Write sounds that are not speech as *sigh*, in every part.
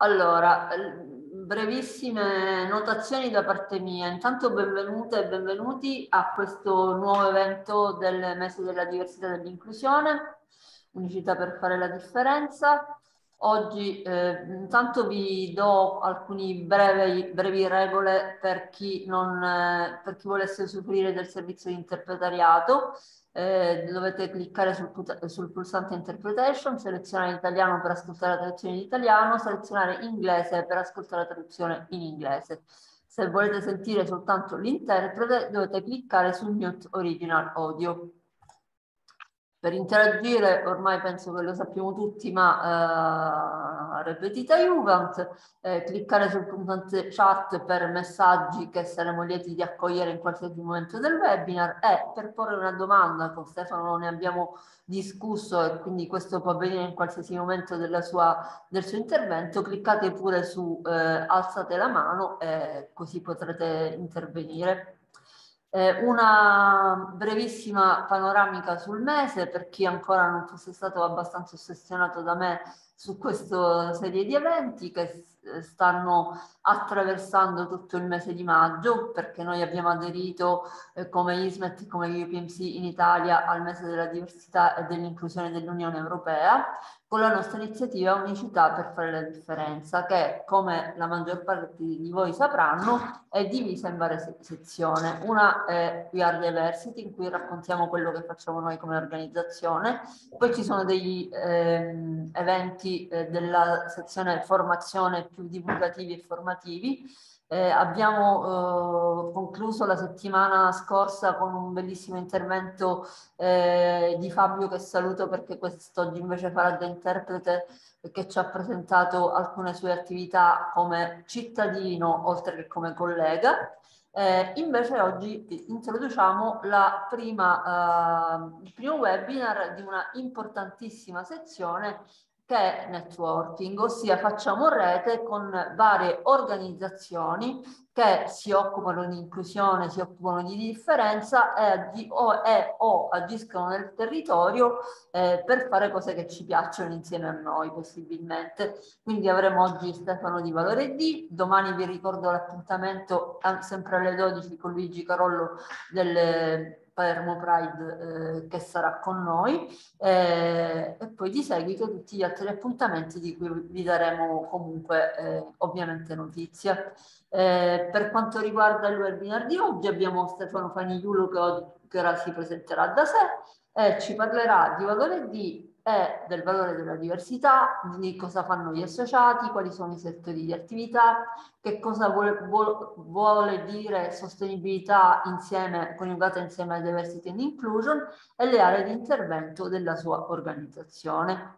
Allora, brevissime notazioni da parte mia. Intanto benvenute e benvenuti a questo nuovo evento del mese della diversità e dell'inclusione, Unicità per fare la differenza. Oggi eh, intanto vi do alcune brevi, brevi regole per chi, non, eh, per chi volesse usufruire del servizio di interpretariato eh, dovete cliccare sul, sul, pulsante interpretation, selezionare italiano per ascoltare la traduzione in italiano, selezionare inglese per ascoltare la traduzione in inglese. Se volete sentire soltanto l'interprete dovete cliccare su mute original audio per interagire, ormai penso che lo sappiamo tutti, ma eh, ripetita Juvent, eh, cliccare sul puntante chat per messaggi che saremo lieti di accogliere in qualsiasi momento del webinar e per porre una domanda, con Stefano ne abbiamo discusso e quindi questo può avvenire in qualsiasi momento sua, del suo intervento, cliccate pure su eh, alzate la mano e così potrete intervenire. Eh, una brevissima panoramica sul mese per chi ancora non fosse stato abbastanza ossessionato da me su questa serie di eventi che stanno attraversando tutto il mese di maggio, perché noi abbiamo aderito eh, come ISMET, e come UPMC in Italia al mese della diversità e dell'inclusione dell'Unione Europea, con la nostra iniziativa Unicità per fare la differenza, che come la maggior parte di voi sapranno è divisa in varie se sezioni. Una è We Are Diversity, in cui raccontiamo quello che facciamo noi come organizzazione, poi ci sono degli ehm, eventi eh, della sezione formazione più divulgativi e formativi alternativi. Eh, abbiamo eh, concluso la settimana scorsa con un bellissimo intervento eh, di Fabio che saluto perché quest'oggi invece farà da interprete che ci ha presentato alcune sue attività come cittadino oltre che come collega. Eh, invece oggi introduciamo prima, ehm, il primo webinar di una importantissima sezione che è networking, ossia facciamo rete con varie organizzazioni che si occupano di inclusione, si occupano di differenza e, di, o, e, o, agiscono nel territorio eh, per fare cose che ci piacciono insieme a noi possibilmente. Quindi avremo oggi Stefano di Valore D, domani vi ricordo l'appuntamento eh, sempre alle 12 con Luigi Carollo delle Palermo Pride eh, che sarà con noi eh, e poi di seguito tutti gli altri appuntamenti di cui vi daremo comunque eh, ovviamente notizia. Eh, per quanto riguarda il webinar di oggi abbiamo Stefano Fanigliulo che, che ora si presenterà da sé e eh, ci parlerà di valore di è del valore della diversità, di cosa fanno gli associati, quali sono i settori di attività, che cosa vuole, vuole dire sostenibilità insieme, coniugata insieme a diversity and inclusion e le aree di intervento della sua organizzazione.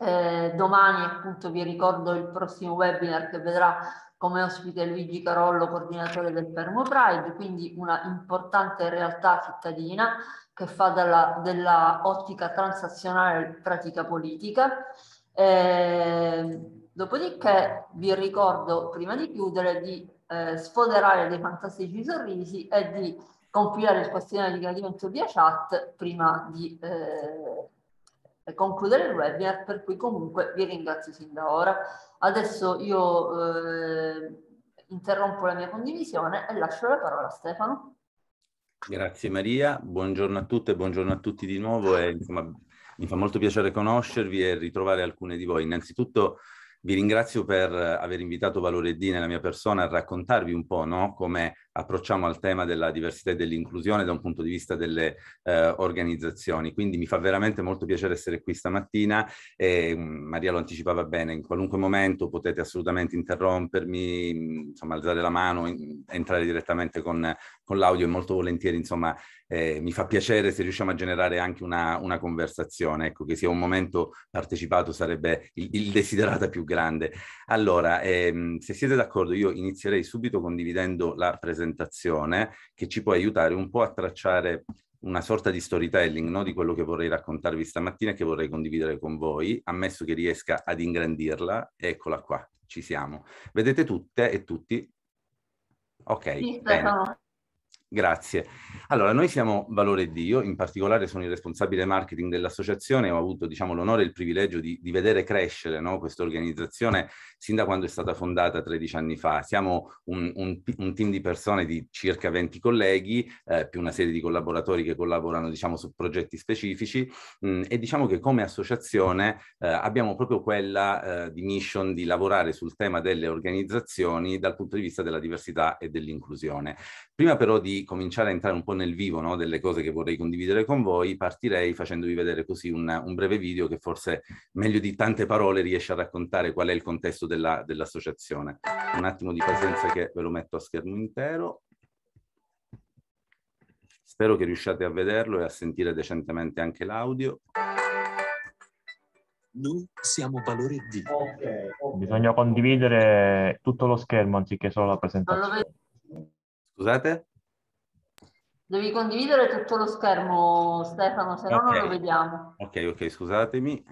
Eh, domani appunto vi ricordo il prossimo webinar che vedrà come ospite Luigi Carollo, coordinatore del Fermo Pride, quindi una importante realtà cittadina che fa della, della ottica transazionale pratica politica. Eh, dopodiché vi ricordo, prima di chiudere, di eh, sfoderare dei fantastici sorrisi e di compilare il questionario di gradimento via chat prima di... Eh, concludere il webinar, per cui comunque vi ringrazio sin da ora. Adesso io eh, interrompo la mia condivisione e lascio la parola a Stefano. Grazie Maria, buongiorno a tutte, buongiorno a tutti di nuovo e insomma, mi fa molto piacere conoscervi e ritrovare alcune di voi. Innanzitutto vi ringrazio per aver invitato Valore D nella mia persona a raccontarvi un po' no? come approcciamo al tema della diversità e dell'inclusione da un punto di vista delle eh, organizzazioni. Quindi mi fa veramente molto piacere essere qui stamattina e mm, Maria lo anticipava bene, in qualunque momento potete assolutamente interrompermi, mm, insomma alzare la mano, in, entrare direttamente con, con l'audio e molto volentieri insomma eh, mi fa piacere se riusciamo a generare anche una, una, conversazione, ecco che sia un momento partecipato sarebbe il, il desiderata più grande. Allora, ehm, se siete d'accordo io inizierei subito condividendo la presentazione presentazione che ci può aiutare un po' a tracciare una sorta di storytelling no? di quello che vorrei raccontarvi stamattina e che vorrei condividere con voi, ammesso che riesca ad ingrandirla. Eccola qua, ci siamo. Vedete tutte e tutti? Ok, bene. Grazie. Allora, noi siamo Valore Dio, in particolare sono il responsabile marketing dell'associazione, ho avuto diciamo, l'onore e il privilegio di, di vedere crescere no, questa organizzazione sin da quando è stata fondata 13 anni fa. Siamo un, un, un team di persone di circa 20 colleghi, eh, più una serie di collaboratori che collaborano diciamo, su progetti specifici mh, mm, e diciamo che come associazione eh, abbiamo proprio quella eh, di mission di lavorare sul tema delle organizzazioni dal punto di vista della diversità e dell'inclusione. Prima però di cominciare a entrare un po' nel vivo no, delle cose che vorrei condividere con voi, partirei facendovi vedere così una, un breve video che forse meglio di tante parole riesce a raccontare qual è il contesto dell'associazione. un attimo di pazienza che ve lo metto a schermo intero. Spero che riusciate a vederlo e a sentire decentemente anche l'audio. Noi siamo valori di... Okay, okay. Bisogna condividere tutto lo schermo anziché solo la presentazione. Scusate? Devi condividere tutto lo schermo, Stefano, se no non lo vediamo. Ok, ok, scusatemi.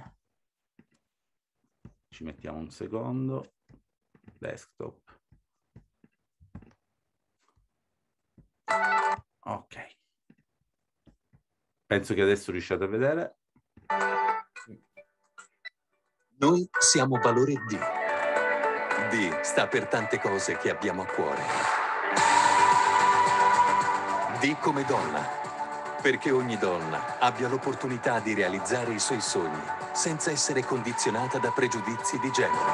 Ci mettiamo un secondo. Desktop. Ok. Penso che adesso riusciate a vedere. Noi siamo Valore D. D sta per tante cose che abbiamo a cuore di come donna. Perché ogni donna abbia l'opportunità di realizzare i suoi sogni senza essere condizionata da pregiudizi di genere.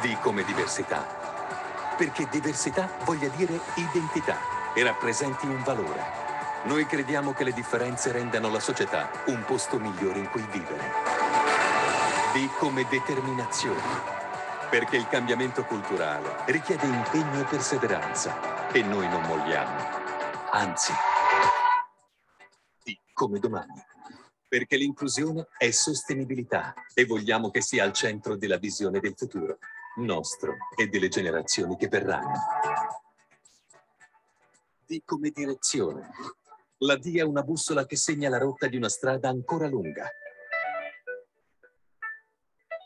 Di come diversità. Perché diversità voglia dire identità e rappresenti un valore. Noi crediamo che le differenze rendano la società un posto migliore in cui vivere. Di come determinazione perché il cambiamento culturale richiede impegno e perseveranza. E noi non molliamo. Anzi, di come domani. Perché l'inclusione è sostenibilità e vogliamo che sia al centro della visione del futuro, nostro e delle generazioni che verranno. Di come direzione. La D è una bussola che segna la rotta di una strada ancora lunga,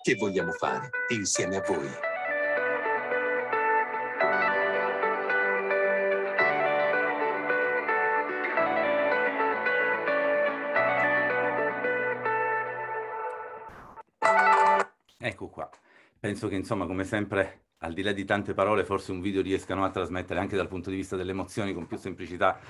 che vogliamo fare insieme a voi. Ecco qua. Penso che insomma, come sempre, al di là di tante parole, forse un video riescano a trasmettere anche dal punto di vista delle emozioni con più semplicità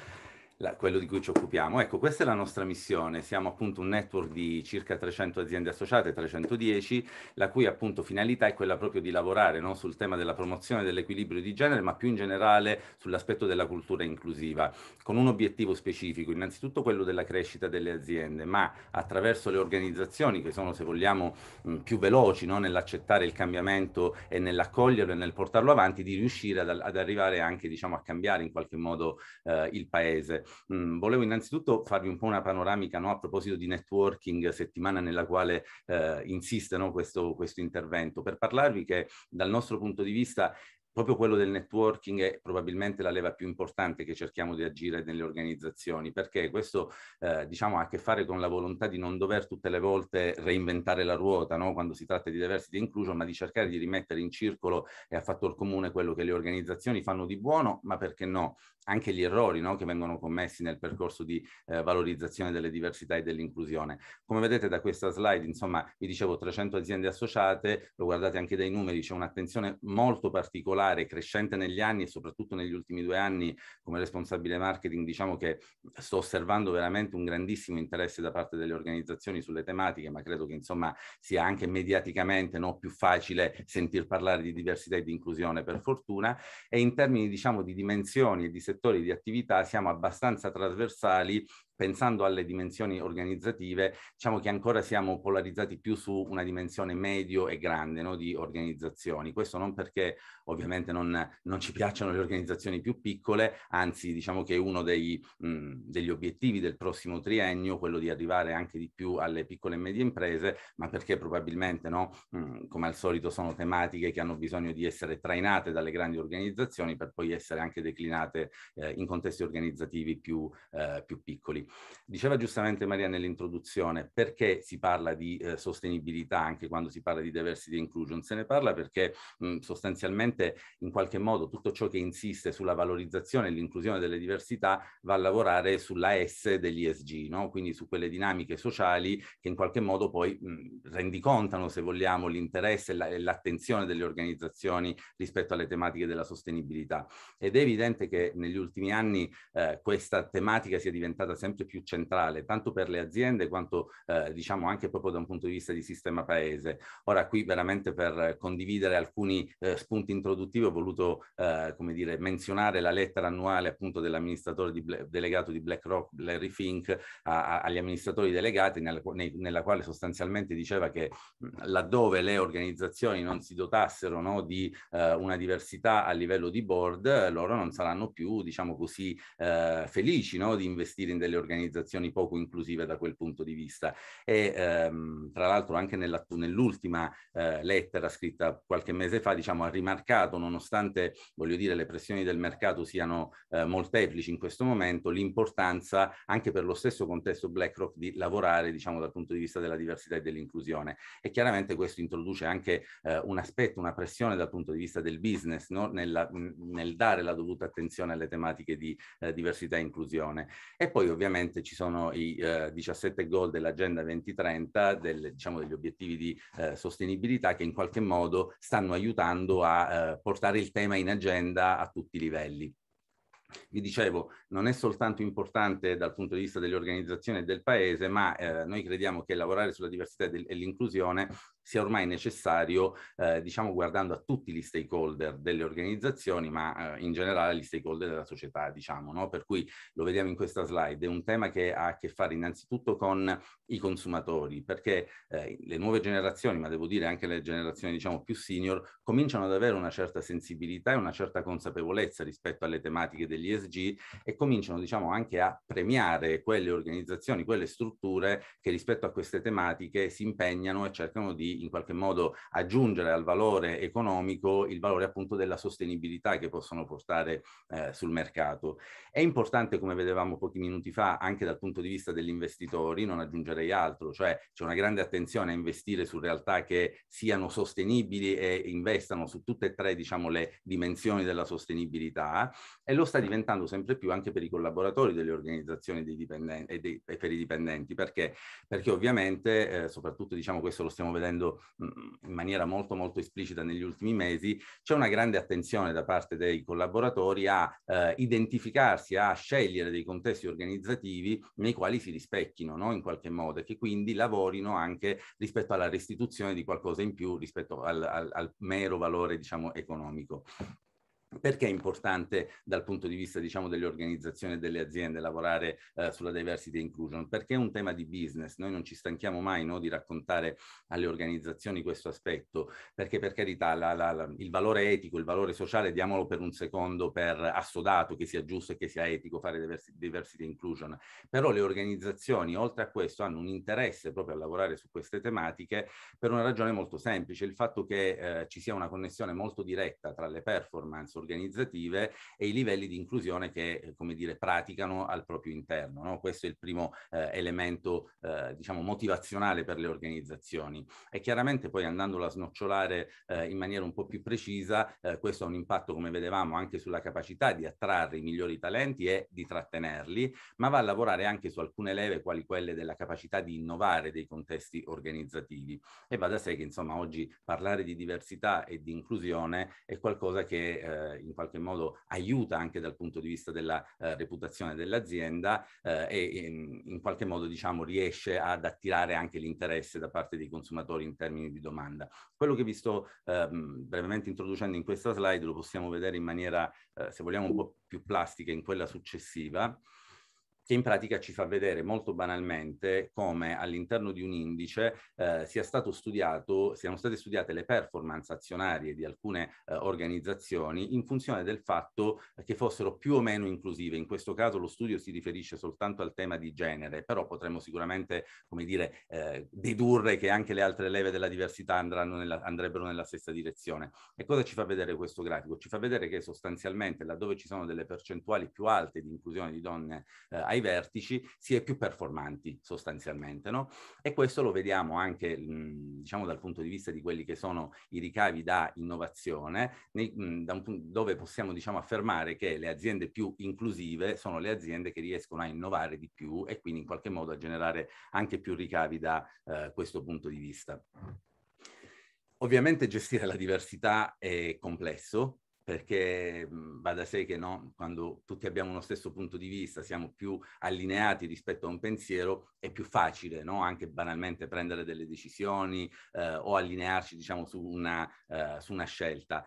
la, quello di cui ci occupiamo. Ecco, questa è la nostra missione. Siamo appunto un network di circa 300 aziende associate, 310, la cui appunto finalità è quella proprio di lavorare non sul tema della promozione dell'equilibrio di genere, ma più in generale sull'aspetto della cultura inclusiva, con un obiettivo specifico, innanzitutto quello della crescita delle aziende, ma attraverso le organizzazioni che sono, se vogliamo, mh, mm, più veloci no? nell'accettare il cambiamento e nell'accoglierlo e nel portarlo avanti, di riuscire ad, ad arrivare anche diciamo, a cambiare in qualche modo eh, il paese. Mh, volevo innanzitutto farvi un po' una panoramica no, a proposito di networking, settimana nella quale eh, insiste no, questo, questo intervento, per parlarvi che dal nostro punto di vista proprio quello del networking è probabilmente la leva più importante che cerchiamo di agire nelle organizzazioni, perché questo eh, diciamo, ha a che fare con la volontà di non dover tutte le volte reinventare la ruota no? quando si tratta di diversity inclusion, ma di cercare di rimettere in circolo e a fattor comune quello che le organizzazioni fanno di buono, ma perché no? anche gli errori no? che vengono commessi nel percorso di eh, valorizzazione delle diversità e dell'inclusione. Come vedete da questa slide, insomma, vi dicevo 300 aziende associate, lo guardate anche dai numeri, c'è un'attenzione molto particolare particolare, crescente negli anni e soprattutto negli ultimi due anni come responsabile marketing, diciamo che sto osservando veramente un grandissimo interesse da parte delle organizzazioni sulle tematiche, ma credo che insomma sia anche mediaticamente no, più facile sentir parlare di diversità e di inclusione per fortuna e in termini diciamo di dimensioni e di settori di attività siamo abbastanza trasversali pensando alle dimensioni organizzative, diciamo che ancora siamo polarizzati più su una dimensione medio e grande no, di organizzazioni. Questo non perché ovviamente non, non, ci piacciono le organizzazioni più piccole, anzi diciamo che è uno dei, mh, mm, degli obiettivi del prossimo triennio, quello di arrivare anche di più alle piccole e medie imprese, ma perché probabilmente, no, mh, mm, come al solito, sono tematiche che hanno bisogno di essere trainate dalle grandi organizzazioni per poi essere anche declinate eh, in contesti organizzativi più, eh, più piccoli diceva giustamente Maria nell'introduzione perché si parla di eh, sostenibilità anche quando si parla di diversity inclusion. Se ne parla perché mh, mm, sostanzialmente in qualche modo tutto ciò che insiste sulla valorizzazione e l'inclusione delle diversità va a lavorare sulla S degli ESG, no? quindi su quelle dinamiche sociali che in qualche modo poi mh, mm, rendicontano, se vogliamo, l'interesse e l'attenzione delle organizzazioni rispetto alle tematiche della sostenibilità. Ed è evidente che negli ultimi anni eh, questa tematica sia diventata sempre assolutamente più centrale, tanto per le aziende quanto eh, diciamo anche proprio da un punto di vista di sistema paese. Ora qui veramente per condividere alcuni eh, spunti introduttivi ho voluto eh, come dire, menzionare la lettera annuale appunto dell'amministratore di delegato di BlackRock, Larry Fink, a, a, agli amministratori delegati nella, nei, nella quale sostanzialmente diceva che laddove le organizzazioni non si dotassero no, di eh, una diversità a livello di board, loro non saranno più diciamo così eh, felici no, di investire in delle organizzazioni organizzazioni poco inclusive da quel punto di vista. E ehm, tra l'altro anche nell'ultima eh, lettera scritta qualche mese fa, diciamo, ha rimarcato, nonostante voglio dire le pressioni del mercato siano eh, molteplici in questo momento, l'importanza anche per lo stesso contesto BlackRock di lavorare, diciamo, dal punto di vista della diversità e dell'inclusione. E chiaramente questo introduce anche eh, un aspetto, una pressione dal punto di vista del business, no? Nella, nel dare la dovuta attenzione alle tematiche di eh, diversità e inclusione. E poi ovviamente ovviamente ci sono i eh, 17 goal dell'Agenda 2030, del, diciamo degli obiettivi di eh, sostenibilità che in qualche modo stanno aiutando a eh, portare il tema in agenda a tutti i livelli. Vi dicevo, non è soltanto importante dal punto di vista dell'organizzazione e del paese, ma eh, noi crediamo che lavorare sulla diversità e l'inclusione sia ormai necessario, eh, diciamo guardando a tutti gli stakeholder delle organizzazioni, ma eh, in generale gli stakeholder della società, diciamo, no? Per cui lo vediamo in questa slide, è un tema che ha a che fare innanzitutto con i consumatori, perché eh, le nuove generazioni, ma devo dire anche le generazioni diciamo più senior, cominciano ad avere una certa sensibilità e una certa consapevolezza rispetto alle tematiche degli ESG e cominciano diciamo anche a premiare quelle organizzazioni, quelle strutture che rispetto a queste tematiche si impegnano e cercano di in qualche modo aggiungere al valore economico il valore appunto della sostenibilità che possono portare eh, sul mercato. È importante, come vedevamo pochi minuti fa, anche dal punto di vista degli investitori, non aggiungerei altro, cioè c'è una grande attenzione a investire su realtà che siano sostenibili e investano su tutte e tre diciamo, le dimensioni della sostenibilità e lo sta diventando sempre più anche per i collaboratori delle organizzazioni dei dipendenti, e, dei, e per i dipendenti, perché, perché ovviamente, eh, soprattutto diciamo questo lo stiamo vedendo vedendo mm, in maniera molto molto esplicita negli ultimi mesi, c'è una grande attenzione da parte dei collaboratori a eh, identificarsi, a scegliere dei contesti organizzativi nei quali si rispecchino no? in qualche modo e che quindi lavorino anche rispetto alla restituzione di qualcosa in più rispetto al, al, al mero valore diciamo economico. Perché è importante dal punto di vista diciamo, delle organizzazioni e delle aziende lavorare eh, sulla diversity e inclusion? Perché è un tema di business, noi non ci stanchiamo mai no, di raccontare alle organizzazioni questo aspetto, perché per carità la, la, la, il valore etico, il valore sociale, diamolo per un secondo per assodato che sia giusto e che sia etico fare diversity, diversity e inclusion, però le organizzazioni oltre a questo hanno un interesse proprio a lavorare su queste tematiche per una ragione molto semplice, il fatto che eh, ci sia una connessione molto diretta tra le performance piuttosto organizzative e i livelli di inclusione che, eh, come dire, praticano al proprio interno. No? Questo è il primo eh, elemento, eh, diciamo, motivazionale per le organizzazioni. E chiaramente poi andandolo a snocciolare eh, in maniera un po' più precisa, eh, questo ha un impatto, come vedevamo, anche sulla capacità di attrarre i migliori talenti e di trattenerli, ma va a lavorare anche su alcune leve quali quelle della capacità di innovare dei contesti organizzativi. E va da sé che, insomma, oggi parlare di diversità e di inclusione è qualcosa che eh, eh, in qualche modo aiuta anche dal punto di vista della eh, reputazione dell'azienda eh, e in, mm, in, qualche modo diciamo riesce ad attirare anche l'interesse da parte dei consumatori in termini di domanda. Quello che vi sto ehm, brevemente introducendo in questa slide lo possiamo vedere in maniera eh, se vogliamo un po' più plastica in quella successiva che in pratica ci fa vedere molto banalmente come all'interno di un indice eh, sia stato studiato, siano state studiate le performance azionarie di alcune eh, organizzazioni in funzione del fatto che fossero più o meno inclusive. In questo caso lo studio si riferisce soltanto al tema di genere, però potremmo sicuramente, come dire, eh, dedurre che anche le altre leve della diversità nella, andrebbero nella stessa direzione. E cosa ci fa vedere questo grafico? Ci fa vedere che sostanzialmente laddove ci sono delle percentuali più alte di inclusione di donne eh, ai vertici si è più performanti sostanzialmente, no? E questo lo vediamo anche, mh, diciamo, dal punto di vista di quelli che sono i ricavi da innovazione, nei, mh, da un, dove possiamo, diciamo, affermare che le aziende più inclusive sono le aziende che riescono a innovare di più e quindi in qualche modo a generare anche più ricavi da eh, questo punto di vista. Ovviamente gestire la diversità è complesso, perché mhmm, va da sé che no, quando tutti abbiamo lo stesso punto di vista, siamo più allineati rispetto a un pensiero, è più facile no? anche banalmente prendere delle decisioni eh, o allinearci diciamo, su, una, eh, su una scelta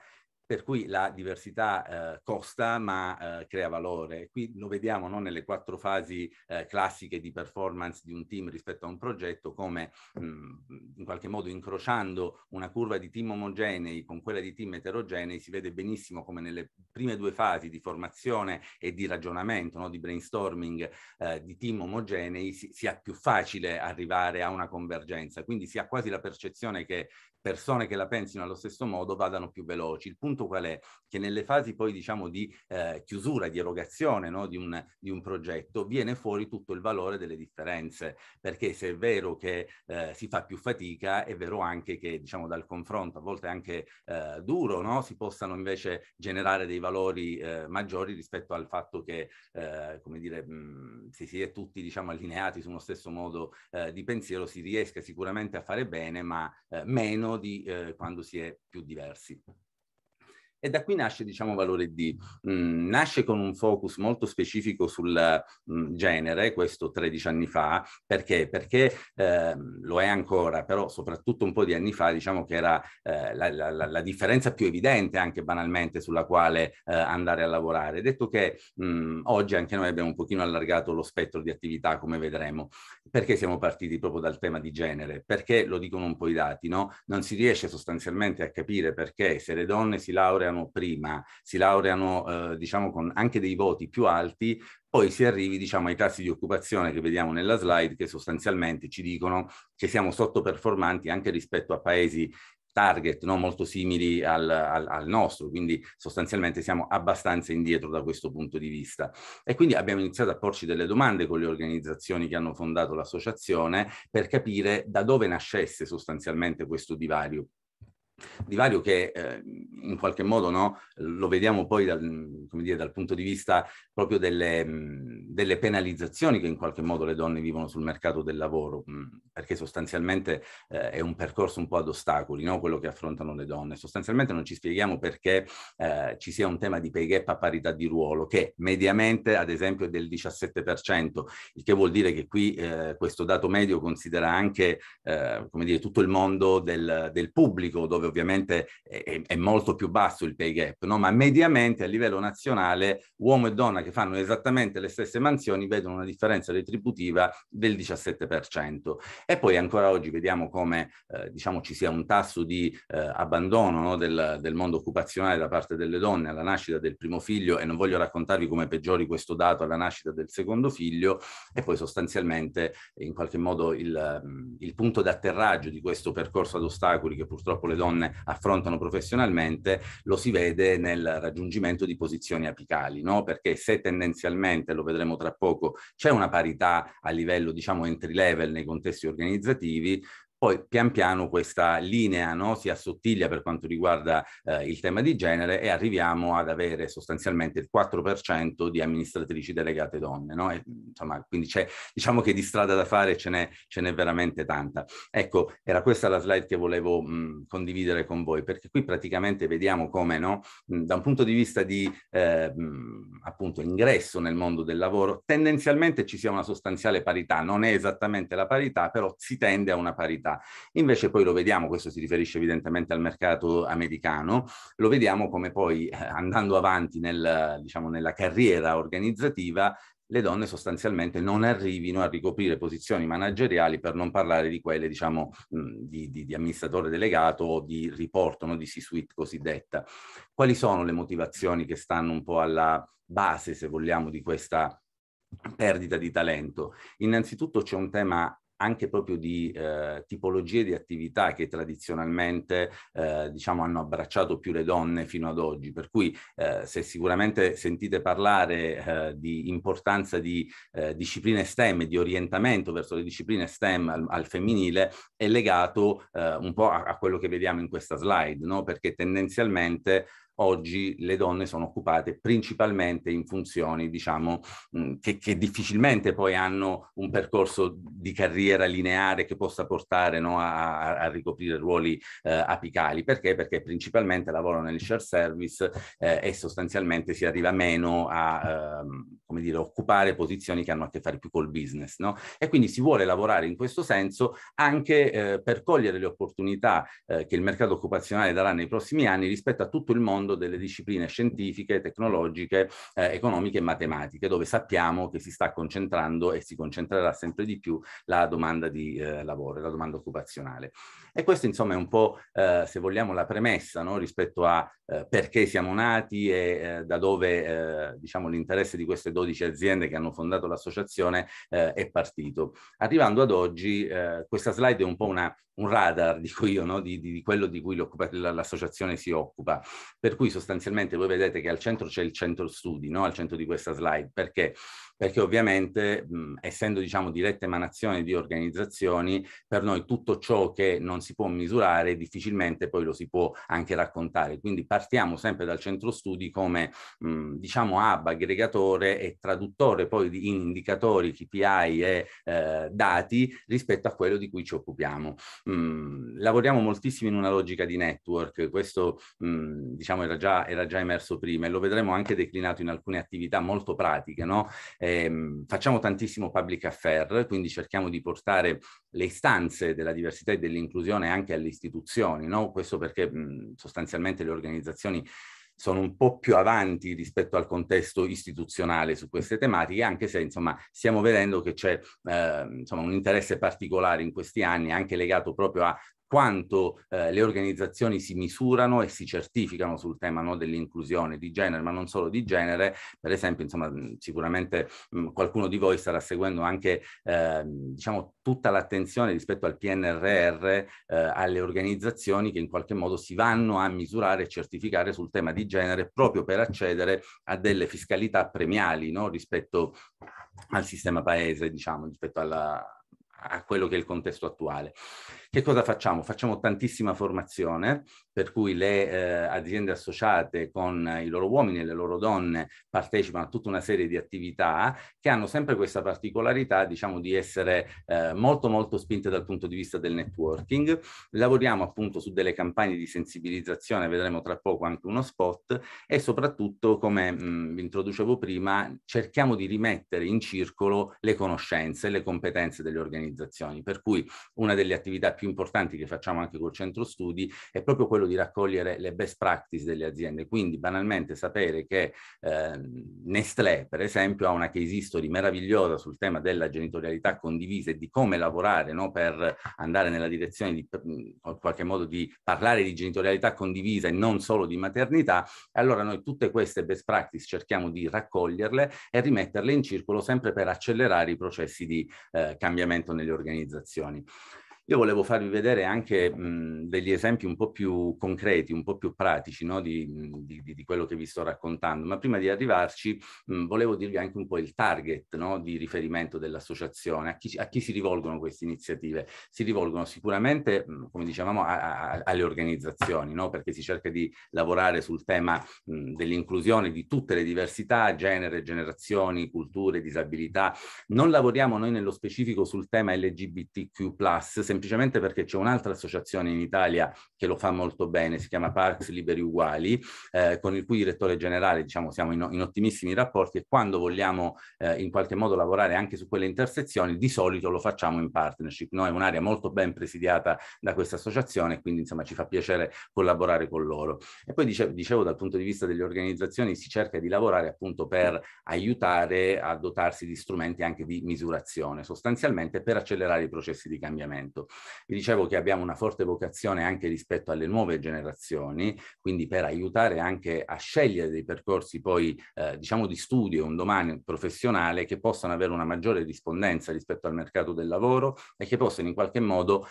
per cui la diversità eh, costa ma eh, crea valore. Qui lo vediamo no, nelle quattro fasi eh, classiche di performance di un team rispetto a un progetto, come mh, in qualche modo incrociando una curva di team omogenei con quella di team eterogenei, si vede benissimo come nelle prime due fasi di formazione e di ragionamento, no, di brainstorming eh, di team omogenei, si, sia più facile arrivare a una convergenza. Quindi si ha quasi la percezione che persone che la pensino allo stesso modo vadano più veloci. Il punto qual è? Che nelle fasi poi diciamo di eh, chiusura, di erogazione no? di, un, di, un, progetto viene fuori tutto il valore delle differenze, perché se è vero che eh, si fa più fatica, è vero anche che diciamo dal confronto, a volte anche eh, duro, no? si possano invece generare dei valori eh, maggiori rispetto al fatto che, eh, come dire, mh, mm, se si è tutti diciamo allineati su uno stesso modo eh, di pensiero, si riesca sicuramente a fare bene, ma meno meno di eh, quando si è più diversi. E da qui nasce, diciamo, Valore D. Mm, nasce con un focus molto specifico sul mm, genere, questo 13 anni fa, perché? Perché eh, lo è ancora, però soprattutto un po' di anni fa, diciamo che era eh, la, la, la, differenza più evidente, anche banalmente, sulla quale eh, andare a lavorare. Detto che mm, oggi anche noi abbiamo un pochino allargato lo spettro di attività, come vedremo, perché siamo partiti proprio dal tema di genere, perché lo dicono un po' i dati, no? Non si riesce sostanzialmente a capire perché se le donne si laureano laureano prima, si laureano eh, diciamo con anche dei voti più alti, poi si arrivi diciamo ai tassi di occupazione che vediamo nella slide che sostanzialmente ci dicono che siamo sottoperformanti anche rispetto a paesi target no? molto simili al, al, al, nostro, quindi sostanzialmente siamo abbastanza indietro da questo punto di vista. E quindi abbiamo iniziato a porci delle domande con le organizzazioni che hanno fondato l'associazione per capire da dove nascesse sostanzialmente questo divario divario che eh, in qualche modo no, lo vediamo poi dal, dire, dal, punto di vista proprio delle, mm, delle, penalizzazioni che in qualche modo le donne vivono sul mercato del lavoro, mm, perché sostanzialmente eh, è un percorso un po' ad ostacoli, no, quello che affrontano le donne. Sostanzialmente non ci spieghiamo perché eh, ci sia un tema di pay gap a parità di ruolo, che mediamente ad esempio è del 17%, il che vuol dire che qui eh, questo dato medio considera anche eh, come dire, tutto il mondo del, del pubblico, dove ovviamente è, è, molto più basso il pay gap, no? ma mediamente a livello nazionale uomo e donna che fanno esattamente le stesse mansioni vedono una differenza retributiva del 17%. E poi ancora oggi vediamo come eh, diciamo, ci sia un tasso di eh, abbandono no? del, del mondo occupazionale da parte delle donne alla nascita del primo figlio e non voglio raccontarvi come peggiori questo dato alla nascita del secondo figlio e poi sostanzialmente in qualche modo il, mm, il punto d'atterraggio di questo percorso ad ostacoli che purtroppo le donne donne affrontano professionalmente lo si vede nel raggiungimento di posizioni apicali, no? perché se tendenzialmente, lo vedremo tra poco, c'è una parità a livello diciamo entry level nei contesti organizzativi, poi pian piano questa linea no, si assottiglia per quanto riguarda eh, il tema di genere e arriviamo ad avere sostanzialmente il 4% di amministratrici delegate donne. No? E, insomma, quindi diciamo che di strada da fare ce n'è, ce n'è, veramente tanta. Ecco, era questa la slide che volevo mh, condividere con voi, perché qui praticamente vediamo come no, mh, da un punto di vista di eh, mh, appunto ingresso nel mondo del lavoro, tendenzialmente ci sia una sostanziale parità, non è esattamente la parità, però si tende a una parità realtà. Invece poi lo vediamo, questo si riferisce evidentemente al mercato americano, lo vediamo come poi eh, andando avanti nel, diciamo, nella carriera organizzativa le donne sostanzialmente non arrivino a ricoprire posizioni manageriali per non parlare di quelle, diciamo, di, di, di amministratore delegato o di riporto, no, di C-suite cosiddetta. Quali sono le motivazioni che stanno un po' alla base, se vogliamo, di questa perdita di talento? Innanzitutto c'è un tema anche proprio di eh, tipologie di attività che tradizionalmente eh, diciamo hanno abbracciato più le donne fino ad oggi, per cui eh, se sicuramente sentite parlare eh, di importanza di eh, discipline STEM e di orientamento verso le discipline STEM al, al femminile è legato eh, un po' a, a, quello che vediamo in questa slide, no? perché tendenzialmente oggi le donne sono occupate principalmente in funzioni, diciamo, mm, che, che, difficilmente poi hanno un percorso di carriera lineare che possa portare no, a, a, ricoprire ruoli eh, apicali. Perché? Perché principalmente lavorano nel share service eh, e sostanzialmente si arriva meno a... Ehm, come dire, occupare posizioni che hanno a che fare più col business, no? E quindi si vuole lavorare in questo senso anche eh, per cogliere le opportunità eh, che il mercato occupazionale darà nei prossimi anni rispetto a tutto il mondo delle discipline scientifiche, tecnologiche, eh, economiche e matematiche, dove sappiamo che si sta concentrando e si concentrerà sempre di più la domanda di eh, lavoro, la domanda occupazionale. E questo insomma è un po', eh, se vogliamo, la premessa no? rispetto a eh, perché siamo nati e da dove diciamo l'interesse di queste domande 12 aziende che hanno fondato l'associazione eh, è partito. Arrivando ad oggi, eh, questa slide è un po' una un radar, *laughs* dico io, no? di, di, di, quello di cui l'associazione si occupa. Per cui sostanzialmente voi vedete che al centro c'è il centro studi, no? al centro di questa slide, perché? Perché ovviamente, mh, essendo diciamo diretta emanazione di organizzazioni, per noi tutto ciò che non si può misurare difficilmente poi lo si può anche raccontare. Quindi partiamo sempre dal centro studi come mh, diciamo hub, aggregatore e traduttore poi di, in indicatori, KPI e eh, dati rispetto a quello di cui ci occupiamo Mhmm, lavoriamo moltissimo in una logica di network, questo mh, mhmm, diciamo era già, era già, emerso prima e lo vedremo anche declinato in alcune attività molto pratiche, no? ehm, facciamo tantissimo public affair, quindi cerchiamo di portare le istanze della diversità e dell'inclusione anche alle istituzioni, no? questo perché mh, mhmm, sostanzialmente le organizzazioni sono un po' più avanti rispetto al contesto istituzionale su queste tematiche, anche se insomma stiamo vedendo che c'è eh, insomma, un interesse particolare in questi anni anche legato proprio a quanto eh, le organizzazioni si misurano e si certificano sul tema no, dell'inclusione di genere, ma non solo di genere. Per esempio, insomma, sicuramente mh, qualcuno di voi starà seguendo anche eh, diciamo, tutta l'attenzione rispetto al PNRR eh, alle organizzazioni che in qualche modo si vanno a misurare e certificare sul tema di genere proprio per accedere a delle fiscalità premiali no, rispetto al sistema paese, diciamo, rispetto alla, a quello che è il contesto attuale. Che cosa facciamo? Facciamo tantissima formazione, per cui le eh, aziende associate con i loro uomini e le loro donne partecipano a tutta una serie di attività che hanno sempre questa particolarità, diciamo, di essere eh, molto molto spinte dal punto di vista del networking. Lavoriamo appunto su delle campagne di sensibilizzazione, vedremo tra poco anche uno spot e soprattutto, come mm, vi introducevo prima, cerchiamo di rimettere in circolo le conoscenze, le competenze delle organizzazioni, per cui una delle attività più importanti che facciamo anche col centro studi è proprio quello di raccogliere le best practice delle aziende. Quindi banalmente sapere che eh, Nestlé, per esempio, ha una case history meravigliosa sul tema della genitorialità condivisa e di come lavorare no, per andare nella direzione di, in qualche modo, di parlare di genitorialità condivisa e non solo di maternità. E Allora noi tutte queste best practice cerchiamo di raccoglierle e rimetterle in circolo sempre per accelerare i processi di eh, cambiamento nelle organizzazioni. Io volevo farvi vedere anche mh, degli esempi un po' più concreti, un po' più pratici no? di, di, di, quello che vi sto raccontando, ma prima di arrivarci mh, volevo dirvi anche un po' il target no? di riferimento dell'associazione, a, a, chi si rivolgono queste iniziative. Si rivolgono sicuramente, mh, come dicevamo, a, a, alle organizzazioni, no? perché si cerca di lavorare sul tema dell'inclusione di tutte le diversità, genere, generazioni, culture, disabilità. Non lavoriamo noi nello specifico sul tema LGBTQ, semplicemente perché c'è un'altra associazione in Italia che lo fa molto bene, si chiama Parks Liberi Uguali, eh, con il cui direttore generale diciamo, siamo in, in ottimissimi rapporti e quando vogliamo eh, in qualche modo lavorare anche su quelle intersezioni, di solito lo facciamo in partnership. No? è un'area molto ben presidiata da questa associazione, quindi insomma ci fa piacere collaborare con loro. E poi dice, dicevo dal punto di vista delle organizzazioni si cerca di lavorare appunto per aiutare a dotarsi di strumenti anche di misurazione, sostanzialmente per accelerare i processi di cambiamento. Vi dicevo che abbiamo una forte vocazione anche rispetto alle nuove generazioni, quindi per aiutare anche a scegliere dei percorsi poi eh, diciamo di studio un domani professionale che possano avere una maggiore rispondenza rispetto al mercato del lavoro e che possano in qualche modo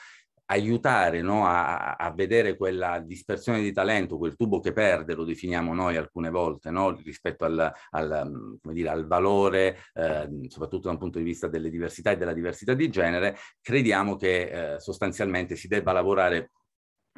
aiutare no, a, a, vedere quella dispersione di talento, quel tubo che perde, lo definiamo noi alcune volte, no, rispetto al, al, mm, dire, al valore, eh, soprattutto da un punto di vista delle diversità e della diversità di genere, crediamo che eh, sostanzialmente si debba lavorare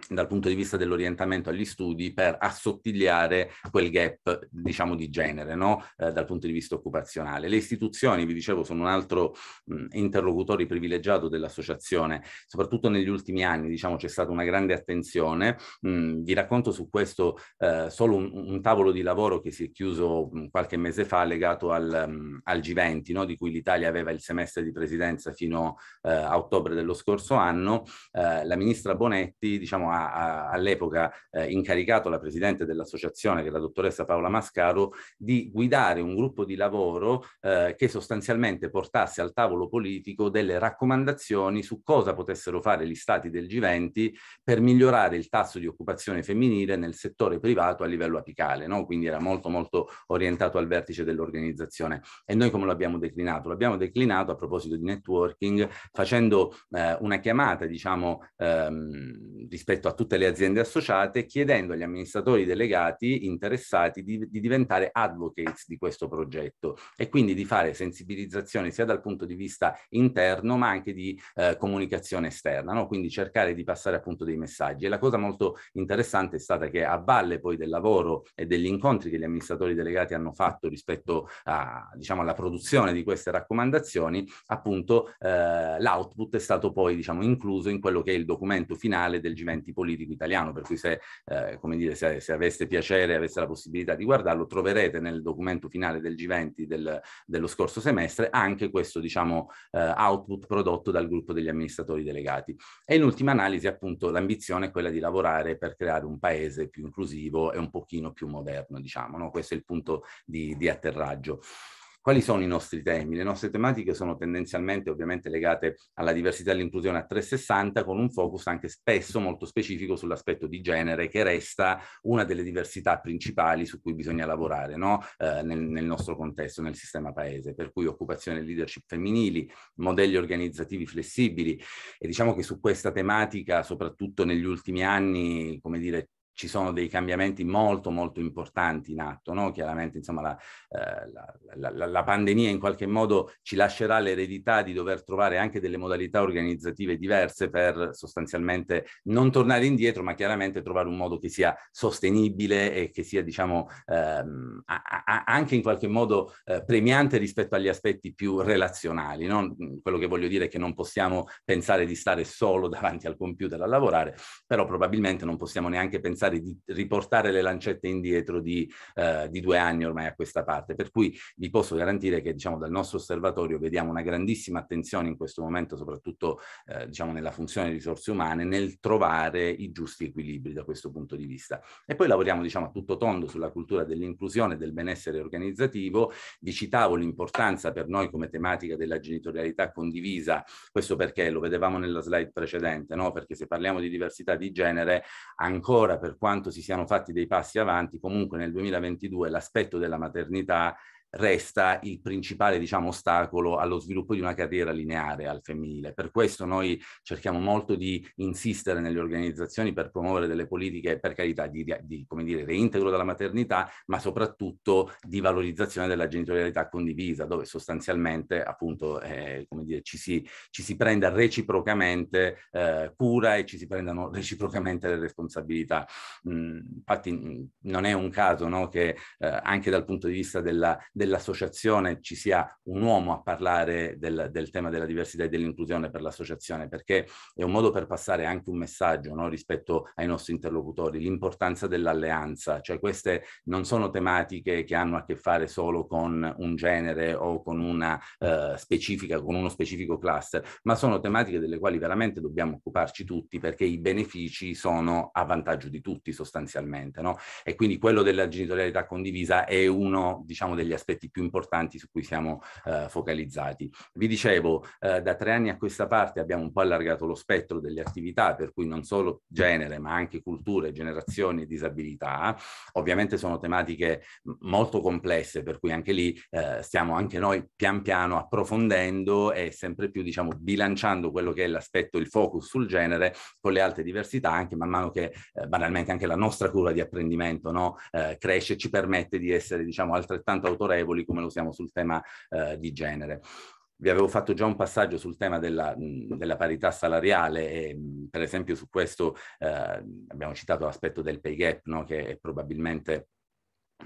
dal punto di vista dell'orientamento agli studi per assottigliare quel gap, diciamo, di genere, no? eh, dal punto di vista occupazionale. Le istituzioni, vi dicevo, sono un altro mh, interlocutore privilegiato dell'associazione, soprattutto negli ultimi anni, diciamo, c'è stata una grande attenzione. Mh, vi racconto su questo eh, solo un, un, tavolo di lavoro che si è chiuso mh, qualche mese fa legato al, al G20, no? di cui l'Italia aveva il semestre di presidenza fino eh, a ottobre dello scorso anno. Eh, la ministra Bonetti, diciamo, abbiamo a, all'epoca eh, incaricato la presidente dell'associazione, che è la dottoressa Paola Mascaro, di guidare un gruppo di lavoro eh, che sostanzialmente portasse al tavolo politico delle raccomandazioni su cosa potessero fare gli stati del G20 per migliorare il tasso di occupazione femminile nel settore privato a livello apicale, no? quindi era molto molto orientato al vertice dell'organizzazione. E noi come l'abbiamo declinato? L'abbiamo declinato a proposito di networking facendo eh, una chiamata, diciamo, ehm, rispetto rispetto a tutte le aziende associate, chiedendo agli amministratori delegati interessati di, di diventare advocates di questo progetto e quindi di fare sensibilizzazione sia dal punto di vista interno ma anche di eh, comunicazione esterna, no? quindi cercare di passare appunto dei messaggi. E la cosa molto interessante è stata che a valle poi del lavoro e degli incontri che gli amministratori delegati hanno fatto rispetto a, diciamo, alla produzione di queste raccomandazioni, appunto eh, l'output è stato poi diciamo, incluso in quello che è il documento finale del G20 ambienti politico italiano, per cui se, eh, come dire, se, se aveste piacere, aveste la possibilità di guardarlo, troverete nel documento finale del G20 del, dello scorso semestre anche questo diciamo, eh, output prodotto dal gruppo degli amministratori delegati. E in ultima analisi appunto l'ambizione è quella di lavorare per creare un paese più inclusivo e un pochino più moderno, diciamo, no? questo è il punto di, di atterraggio. Quali sono i nostri temi? Le nostre tematiche sono tendenzialmente ovviamente legate alla diversità e all'inclusione a 360 con un focus anche spesso molto specifico sull'aspetto di genere che resta una delle diversità principali su cui bisogna lavorare no? eh, nel, nel nostro contesto, nel sistema paese, per cui occupazione e leadership femminili, modelli organizzativi flessibili e diciamo che su questa tematica, soprattutto negli ultimi anni, come dire, ci sono dei cambiamenti molto molto importanti in atto, no? chiaramente insomma, la, eh, la, la, la, pandemia in qualche modo ci lascerà l'eredità di dover trovare anche delle modalità organizzative diverse per sostanzialmente non tornare indietro ma chiaramente trovare un modo che sia sostenibile e che sia diciamo ehm, a, a, anche in qualche modo eh, premiante rispetto agli aspetti più relazionali. No? Mm, quello che voglio dire è che non possiamo pensare di stare solo davanti al computer a lavorare, però probabilmente non possiamo neanche pensare pensare di riportare le lancette indietro di, eh, di, due anni ormai a questa parte. Per cui vi posso garantire che diciamo, dal nostro osservatorio vediamo una grandissima attenzione in questo momento, soprattutto eh, diciamo, nella funzione risorse umane, nel trovare i giusti equilibri da questo punto di vista. E poi lavoriamo diciamo, a tutto tondo sulla cultura dell'inclusione, e del benessere organizzativo. Vi citavo l'importanza per noi come tematica della genitorialità condivisa, questo perché lo vedevamo nella slide precedente, no? perché se parliamo di diversità di genere, ancora per quanto si siano fatti dei passi avanti, comunque nel 2022 l'aspetto della maternità resta il principale diciamo, ostacolo allo sviluppo di una carriera lineare al femminile. Per questo noi cerchiamo molto di insistere nelle organizzazioni per promuovere delle politiche, per carità, di, di dire, reintegro della maternità, ma soprattutto di valorizzazione della genitorialità condivisa, dove sostanzialmente appunto eh, dire, ci, si, ci, si, prenda reciprocamente eh, cura e ci si prendano *laughs* reciprocamente le responsabilità. Mh, mm, infatti mh, mm, non è un caso no, che eh, anche dal punto di vista della dell'associazione ci sia un uomo a parlare del, del tema della diversità e dell'inclusione per l'associazione, perché è un modo per passare anche un messaggio no, rispetto ai nostri interlocutori, l'importanza dell'alleanza, cioè queste non sono tematiche che hanno a che fare solo con un genere o con una eh, specifica, con uno specifico cluster, ma sono tematiche delle quali veramente dobbiamo occuparci tutti perché i benefici sono a vantaggio di tutti sostanzialmente, no? E quindi quello della genitorialità condivisa è uno, diciamo, degli aspetti aspetti più importanti su cui siamo eh, focalizzati. Vi dicevo, eh, da tre anni a questa parte abbiamo un po' allargato lo spettro delle attività, per cui non solo genere, ma anche culture, generazioni e disabilità. Ovviamente sono tematiche molto complesse, per cui anche lì eh, stiamo anche noi pian piano approfondendo e sempre più diciamo bilanciando quello che è l'aspetto, il focus sul genere con le altre diversità, anche man mano che eh, banalmente anche la nostra cura di apprendimento no? eh, cresce e ci permette di essere diciamo altrettanto autorevoli consapevoli come lo siamo sul tema eh, di genere vi avevo fatto già un passaggio sul tema della, della parità salariale e per esempio su questo eh, abbiamo citato l'aspetto del pay gap no? che è probabilmente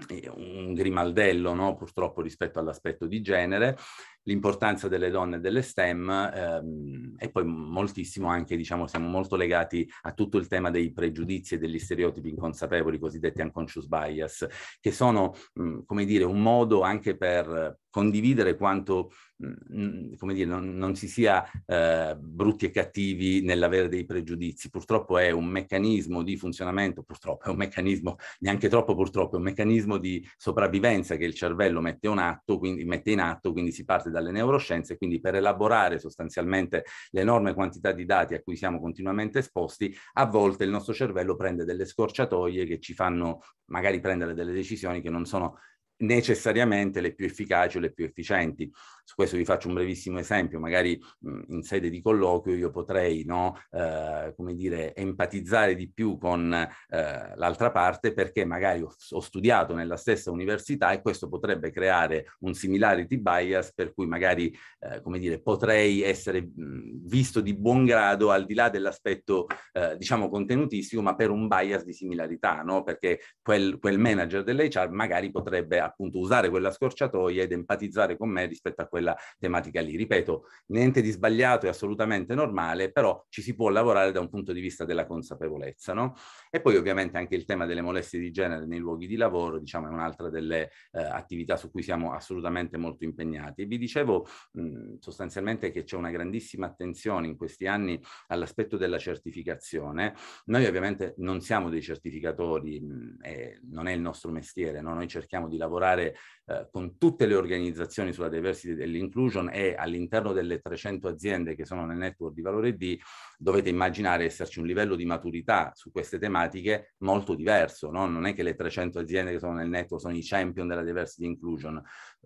eh, un grimaldello no? purtroppo rispetto all'aspetto di genere l'importanza delle donne e delle STEM ehm, e poi moltissimo anche, diciamo, siamo molto legati a tutto il tema dei pregiudizi e degli stereotipi inconsapevoli, cosiddetti unconscious bias, che sono, mh, mm, come dire, un modo anche per condividere quanto, mh, mm, mm, come dire, non, non si sia eh, brutti e cattivi nell'avere dei pregiudizi. Purtroppo è un meccanismo di funzionamento, purtroppo è un meccanismo, neanche troppo purtroppo, è un meccanismo di sopravvivenza che il cervello mette in atto, quindi, mette in atto, quindi si parte dalle neuroscienze, quindi per elaborare sostanzialmente l'enorme quantità di dati a cui siamo continuamente esposti, a volte il nostro cervello prende delle scorciatoie che ci fanno magari prendere delle decisioni che non sono necessariamente le più efficaci o le più efficienti. Su questo vi faccio un brevissimo esempio, magari mh, mm, in sede di colloquio io potrei no, eh, come dire, empatizzare di più con eh, l'altra parte perché magari ho, ho, studiato nella stessa università e questo potrebbe creare un similarity bias per cui magari eh, come dire, potrei essere mh, mm, visto di buon grado al di là dell'aspetto eh, diciamo contenutistico ma per un bias di similarità, no? perché quel, quel manager dell'HR magari potrebbe appunto usare quella scorciatoia ed empatizzare con me rispetto a quella tematica lì. Ripeto, niente di sbagliato, è assolutamente normale, però ci si può lavorare da un punto di vista della consapevolezza, no? E poi ovviamente anche il tema delle molestie di genere nei luoghi di lavoro, diciamo, è un'altra delle eh, attività su cui siamo assolutamente molto impegnati. vi dicevo mh, sostanzialmente che c'è una grandissima attenzione in questi anni all'aspetto della certificazione. Noi ovviamente non siamo dei certificatori, mh, eh, non è il nostro mestiere, no? noi cerchiamo di lavorare lavorare eh, con tutte le organizzazioni sulla diversity dell'inclusion e all'interno delle 300 aziende che sono nel network di Valore D, dovete immaginare esserci un livello di maturità su queste tematiche molto diverso, no? non è che le 300 aziende che sono nel network sono i champion della diversity inclusion,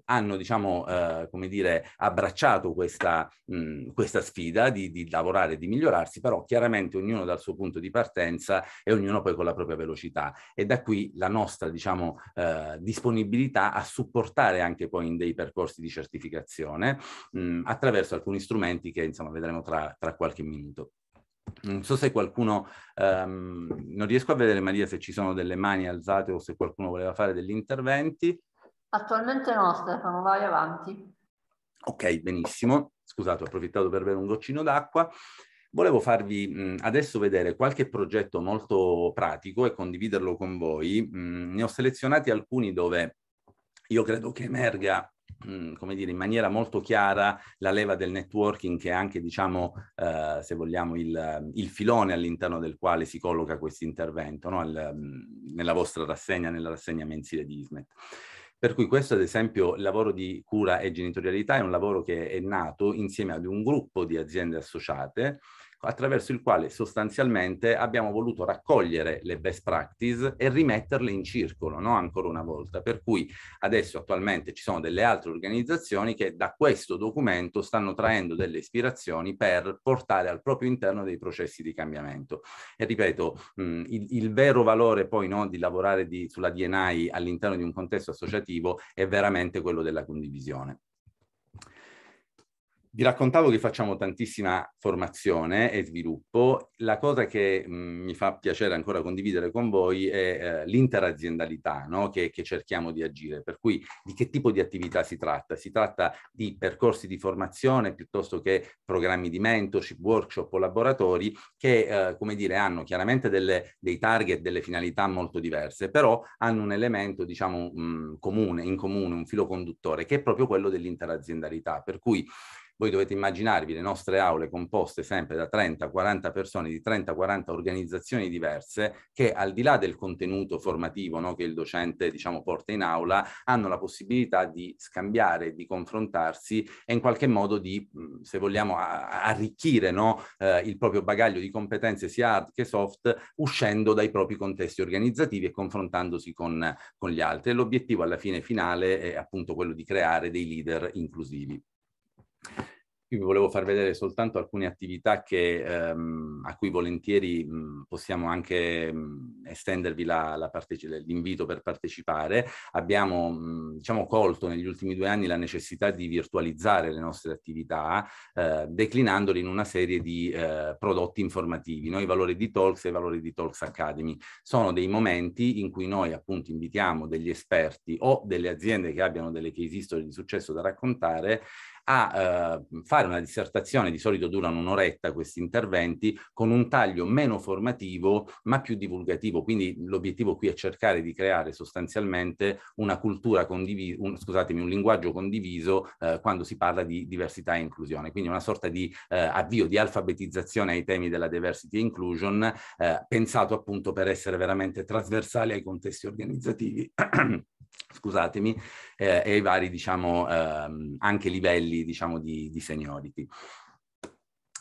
hanno diciamo, eh, come dire, abbracciato questa, mh, questa sfida di, di lavorare, di migliorarsi, però chiaramente ognuno dal suo punto di partenza e ognuno poi con la propria velocità e da qui la nostra diciamo, eh, disponibilità a supportare supportare anche poi in dei percorsi di certificazione mh, mm, attraverso alcuni strumenti che insomma vedremo tra, tra qualche minuto. Non so se qualcuno, um, non riesco a vedere Maria se ci sono delle mani alzate o se qualcuno voleva fare degli interventi. Attualmente no Stefano, vai avanti. Ok, benissimo. Scusate, ho approfittato per bere un goccino d'acqua. Volevo farvi mm, adesso vedere qualche progetto molto pratico e condividerlo con voi. Mm, ne ho selezionati alcuni dove io credo che emerga mm, come dire, in maniera molto chiara la leva del networking che è anche, diciamo, eh, se vogliamo, il, il, filone all'interno del quale si colloca questo intervento no? Mm, nella vostra rassegna, nella rassegna mensile di ISMET. Per cui questo, ad esempio, il lavoro di cura e genitorialità è un lavoro che è nato insieme ad un gruppo di aziende associate attraverso il quale sostanzialmente abbiamo voluto raccogliere le best practice e rimetterle in circolo, no? ancora una volta. Per cui adesso attualmente ci sono delle altre organizzazioni che da questo documento stanno traendo delle ispirazioni per portare al proprio interno dei processi di cambiamento. E ripeto, mh, il, il, vero valore poi no, di lavorare di, sulla DNI all'interno di un contesto associativo è veramente quello della condivisione. Vi raccontavo che facciamo tantissima formazione e sviluppo. La cosa che mh, mm, mi fa piacere ancora condividere con voi è eh, l'interaziendalità no? che, che, cerchiamo di agire. Per cui di che tipo di attività si tratta? Si tratta di percorsi di formazione piuttosto che programmi di mentorship, workshop o laboratori che, eh, come dire, hanno chiaramente delle, dei target, delle finalità molto diverse, però hanno un elemento, diciamo, mh, mm, comune, in comune, un filo conduttore, che è proprio quello dell'interaziendalità. Per cui voi dovete immaginarvi le nostre aule composte sempre da 30-40 persone di 30-40 organizzazioni diverse che al di là del contenuto formativo no, che il docente diciamo, porta in aula hanno la possibilità di scambiare, di confrontarsi e in qualche modo di, mm, se vogliamo, arricchire no, eh, il proprio bagaglio di competenze sia hard che soft uscendo dai propri contesti organizzativi e confrontandosi con, con gli altri. L'obiettivo alla fine finale è appunto quello di creare dei leader inclusivi. Io vi volevo far vedere soltanto alcune attività che, ehm, a cui volentieri mh, possiamo anche mh, estendervi l'invito per partecipare. Abbiamo mh, diciamo, colto negli ultimi due anni la necessità di virtualizzare le nostre attività, eh, declinandole in una serie di eh, prodotti informativi, no? i valori di Talks e i valori di Talks Academy. Sono dei momenti in cui noi appunto invitiamo degli esperti o delle aziende che abbiano delle case history di successo da raccontare a eh, fare una dissertazione, di solito durano un'oretta questi interventi, con un taglio meno formativo ma più divulgativo. Quindi l'obiettivo qui è cercare di creare sostanzialmente una cultura condivisa, un, scusatemi, un linguaggio condiviso eh, quando si parla di diversità e inclusione. Quindi una sorta di eh, avvio di alfabetizzazione ai temi della diversity e inclusion, eh, pensato appunto per essere veramente trasversali ai contesti organizzativi. *clears throat* scusatemi, eh, e ai vari, diciamo, ehm, anche livelli diciamo, di, di seniority.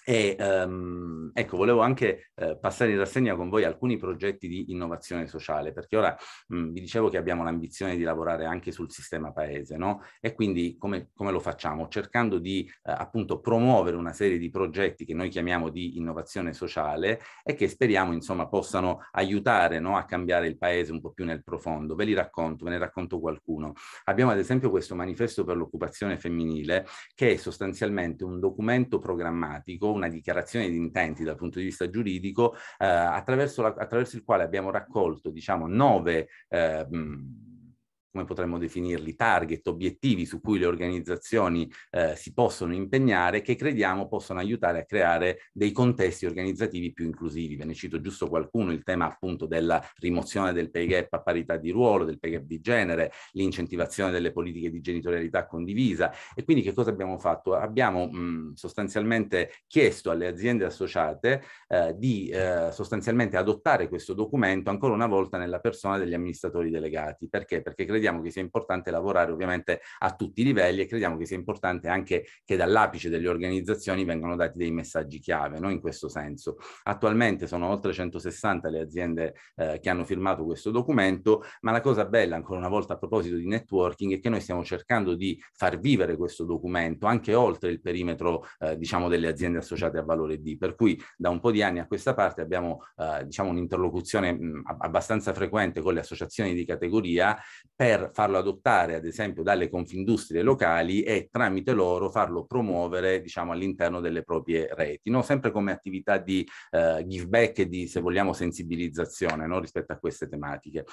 E, um, ecco, volevo anche eh, passare in rassegna con voi alcuni progetti di innovazione sociale, perché ora mh, vi dicevo che abbiamo l'ambizione di lavorare anche sul sistema paese, no? E quindi come, come lo facciamo? Cercando di eh, appunto promuovere una serie di progetti che noi chiamiamo di innovazione sociale e che speriamo insomma possano aiutare no? a cambiare il paese un po' più nel profondo. Ve li racconto, ve ne racconto qualcuno. Abbiamo ad esempio questo manifesto per l'occupazione femminile che è sostanzialmente un documento programmatico una dichiarazione di intenti dal punto di vista giuridico eh, attraverso, la, attraverso, il quale abbiamo raccolto diciamo, nove eh, mh, come potremmo definirli, target, obiettivi su cui le organizzazioni eh, si possono impegnare che crediamo possano aiutare a creare dei contesti organizzativi più inclusivi. Ve ne cito giusto qualcuno, il tema appunto della rimozione del pay gap a parità di ruolo, del pay gap di genere, l'incentivazione delle politiche di genitorialità condivisa. E quindi che cosa abbiamo fatto? Abbiamo mh, mm, sostanzialmente chiesto alle aziende associate eh, di eh, sostanzialmente adottare questo documento ancora una volta nella persona degli amministratori delegati. Perché? Perché crediamo crediamo che sia importante lavorare ovviamente a tutti i livelli e crediamo che sia importante anche che dall'apice delle organizzazioni vengano dati dei messaggi chiave, no? in questo senso. Attualmente sono oltre 160 le aziende eh, che hanno firmato questo documento, ma la cosa bella, ancora una volta a proposito di networking, è che noi stiamo cercando di far vivere questo documento anche oltre il perimetro eh, diciamo delle aziende associate a valore D, per cui da un po' di anni a questa parte abbiamo eh, diciamo un'interlocuzione mh, abbastanza frequente con le associazioni di categoria per per farlo adottare ad esempio dalle confindustrie locali e tramite loro farlo promuovere diciamo, all'interno delle proprie reti, no? sempre come attività di eh, give back e di se vogliamo sensibilizzazione no? rispetto a queste tematiche.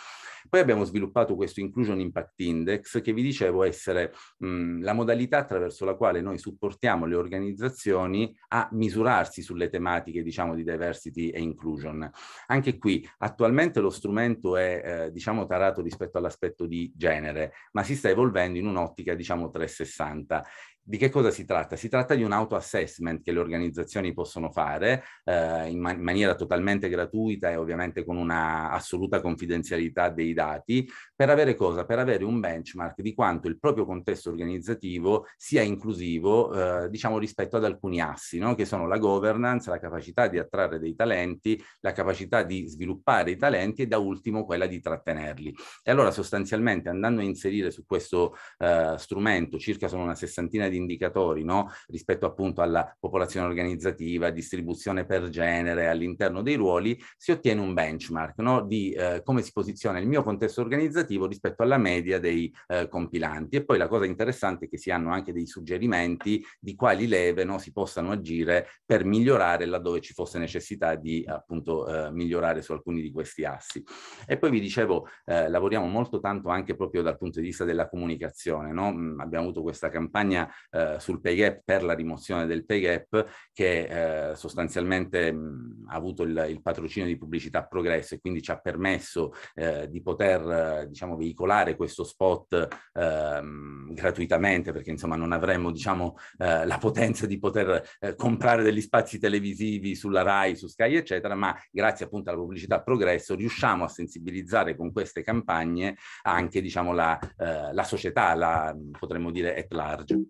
Poi abbiamo sviluppato questo Inclusion Impact Index che vi dicevo essere mh, la modalità attraverso la quale noi supportiamo le organizzazioni a misurarsi sulle tematiche diciamo, di diversity e inclusion. Anche qui attualmente lo strumento è eh, diciamo, tarato rispetto all'aspetto di genere, ma si sta evolvendo in un'ottica diciamo 360 di che cosa si tratta? Si tratta di un auto-assessment che le organizzazioni possono fare eh, in, man- in, maniera totalmente gratuita e ovviamente con una assoluta confidenzialità dei dati, per avere cosa? Per avere un benchmark di quanto il proprio contesto organizzativo sia inclusivo, eh, diciamo, rispetto ad alcuni assi, no? che sono la governance, la capacità di attrarre dei talenti, la capacità di sviluppare i talenti e da ultimo quella di trattenerli. E allora sostanzialmente andando a inserire su questo eh, strumento circa sono una sessantina di di indicatori no? rispetto appunto alla popolazione organizzativa, distribuzione per genere all'interno dei ruoli, si ottiene un benchmark no? di eh, come si posiziona il mio contesto organizzativo rispetto alla media dei eh, compilanti. E poi la cosa interessante è che si hanno anche dei suggerimenti di quali leve no? si possano agire per migliorare laddove ci fosse necessità di appunto eh, migliorare su alcuni di questi assi. E poi vi dicevo, eh, lavoriamo molto tanto anche proprio dal punto di vista della comunicazione. No? Mm, abbiamo avuto questa campagna eh, sul pay gap per la rimozione del pay gap che eh, sostanzialmente mh, ha avuto il, il, patrocinio di pubblicità progresso e quindi ci ha permesso eh, di poter diciamo, veicolare questo spot ehm, gratuitamente perché insomma non avremmo diciamo, eh, la potenza di poter eh, comprare degli spazi televisivi sulla RAI, su Sky eccetera, ma grazie appunto alla pubblicità progresso riusciamo a sensibilizzare con queste campagne anche diciamo, la, la società, la, potremmo dire at large.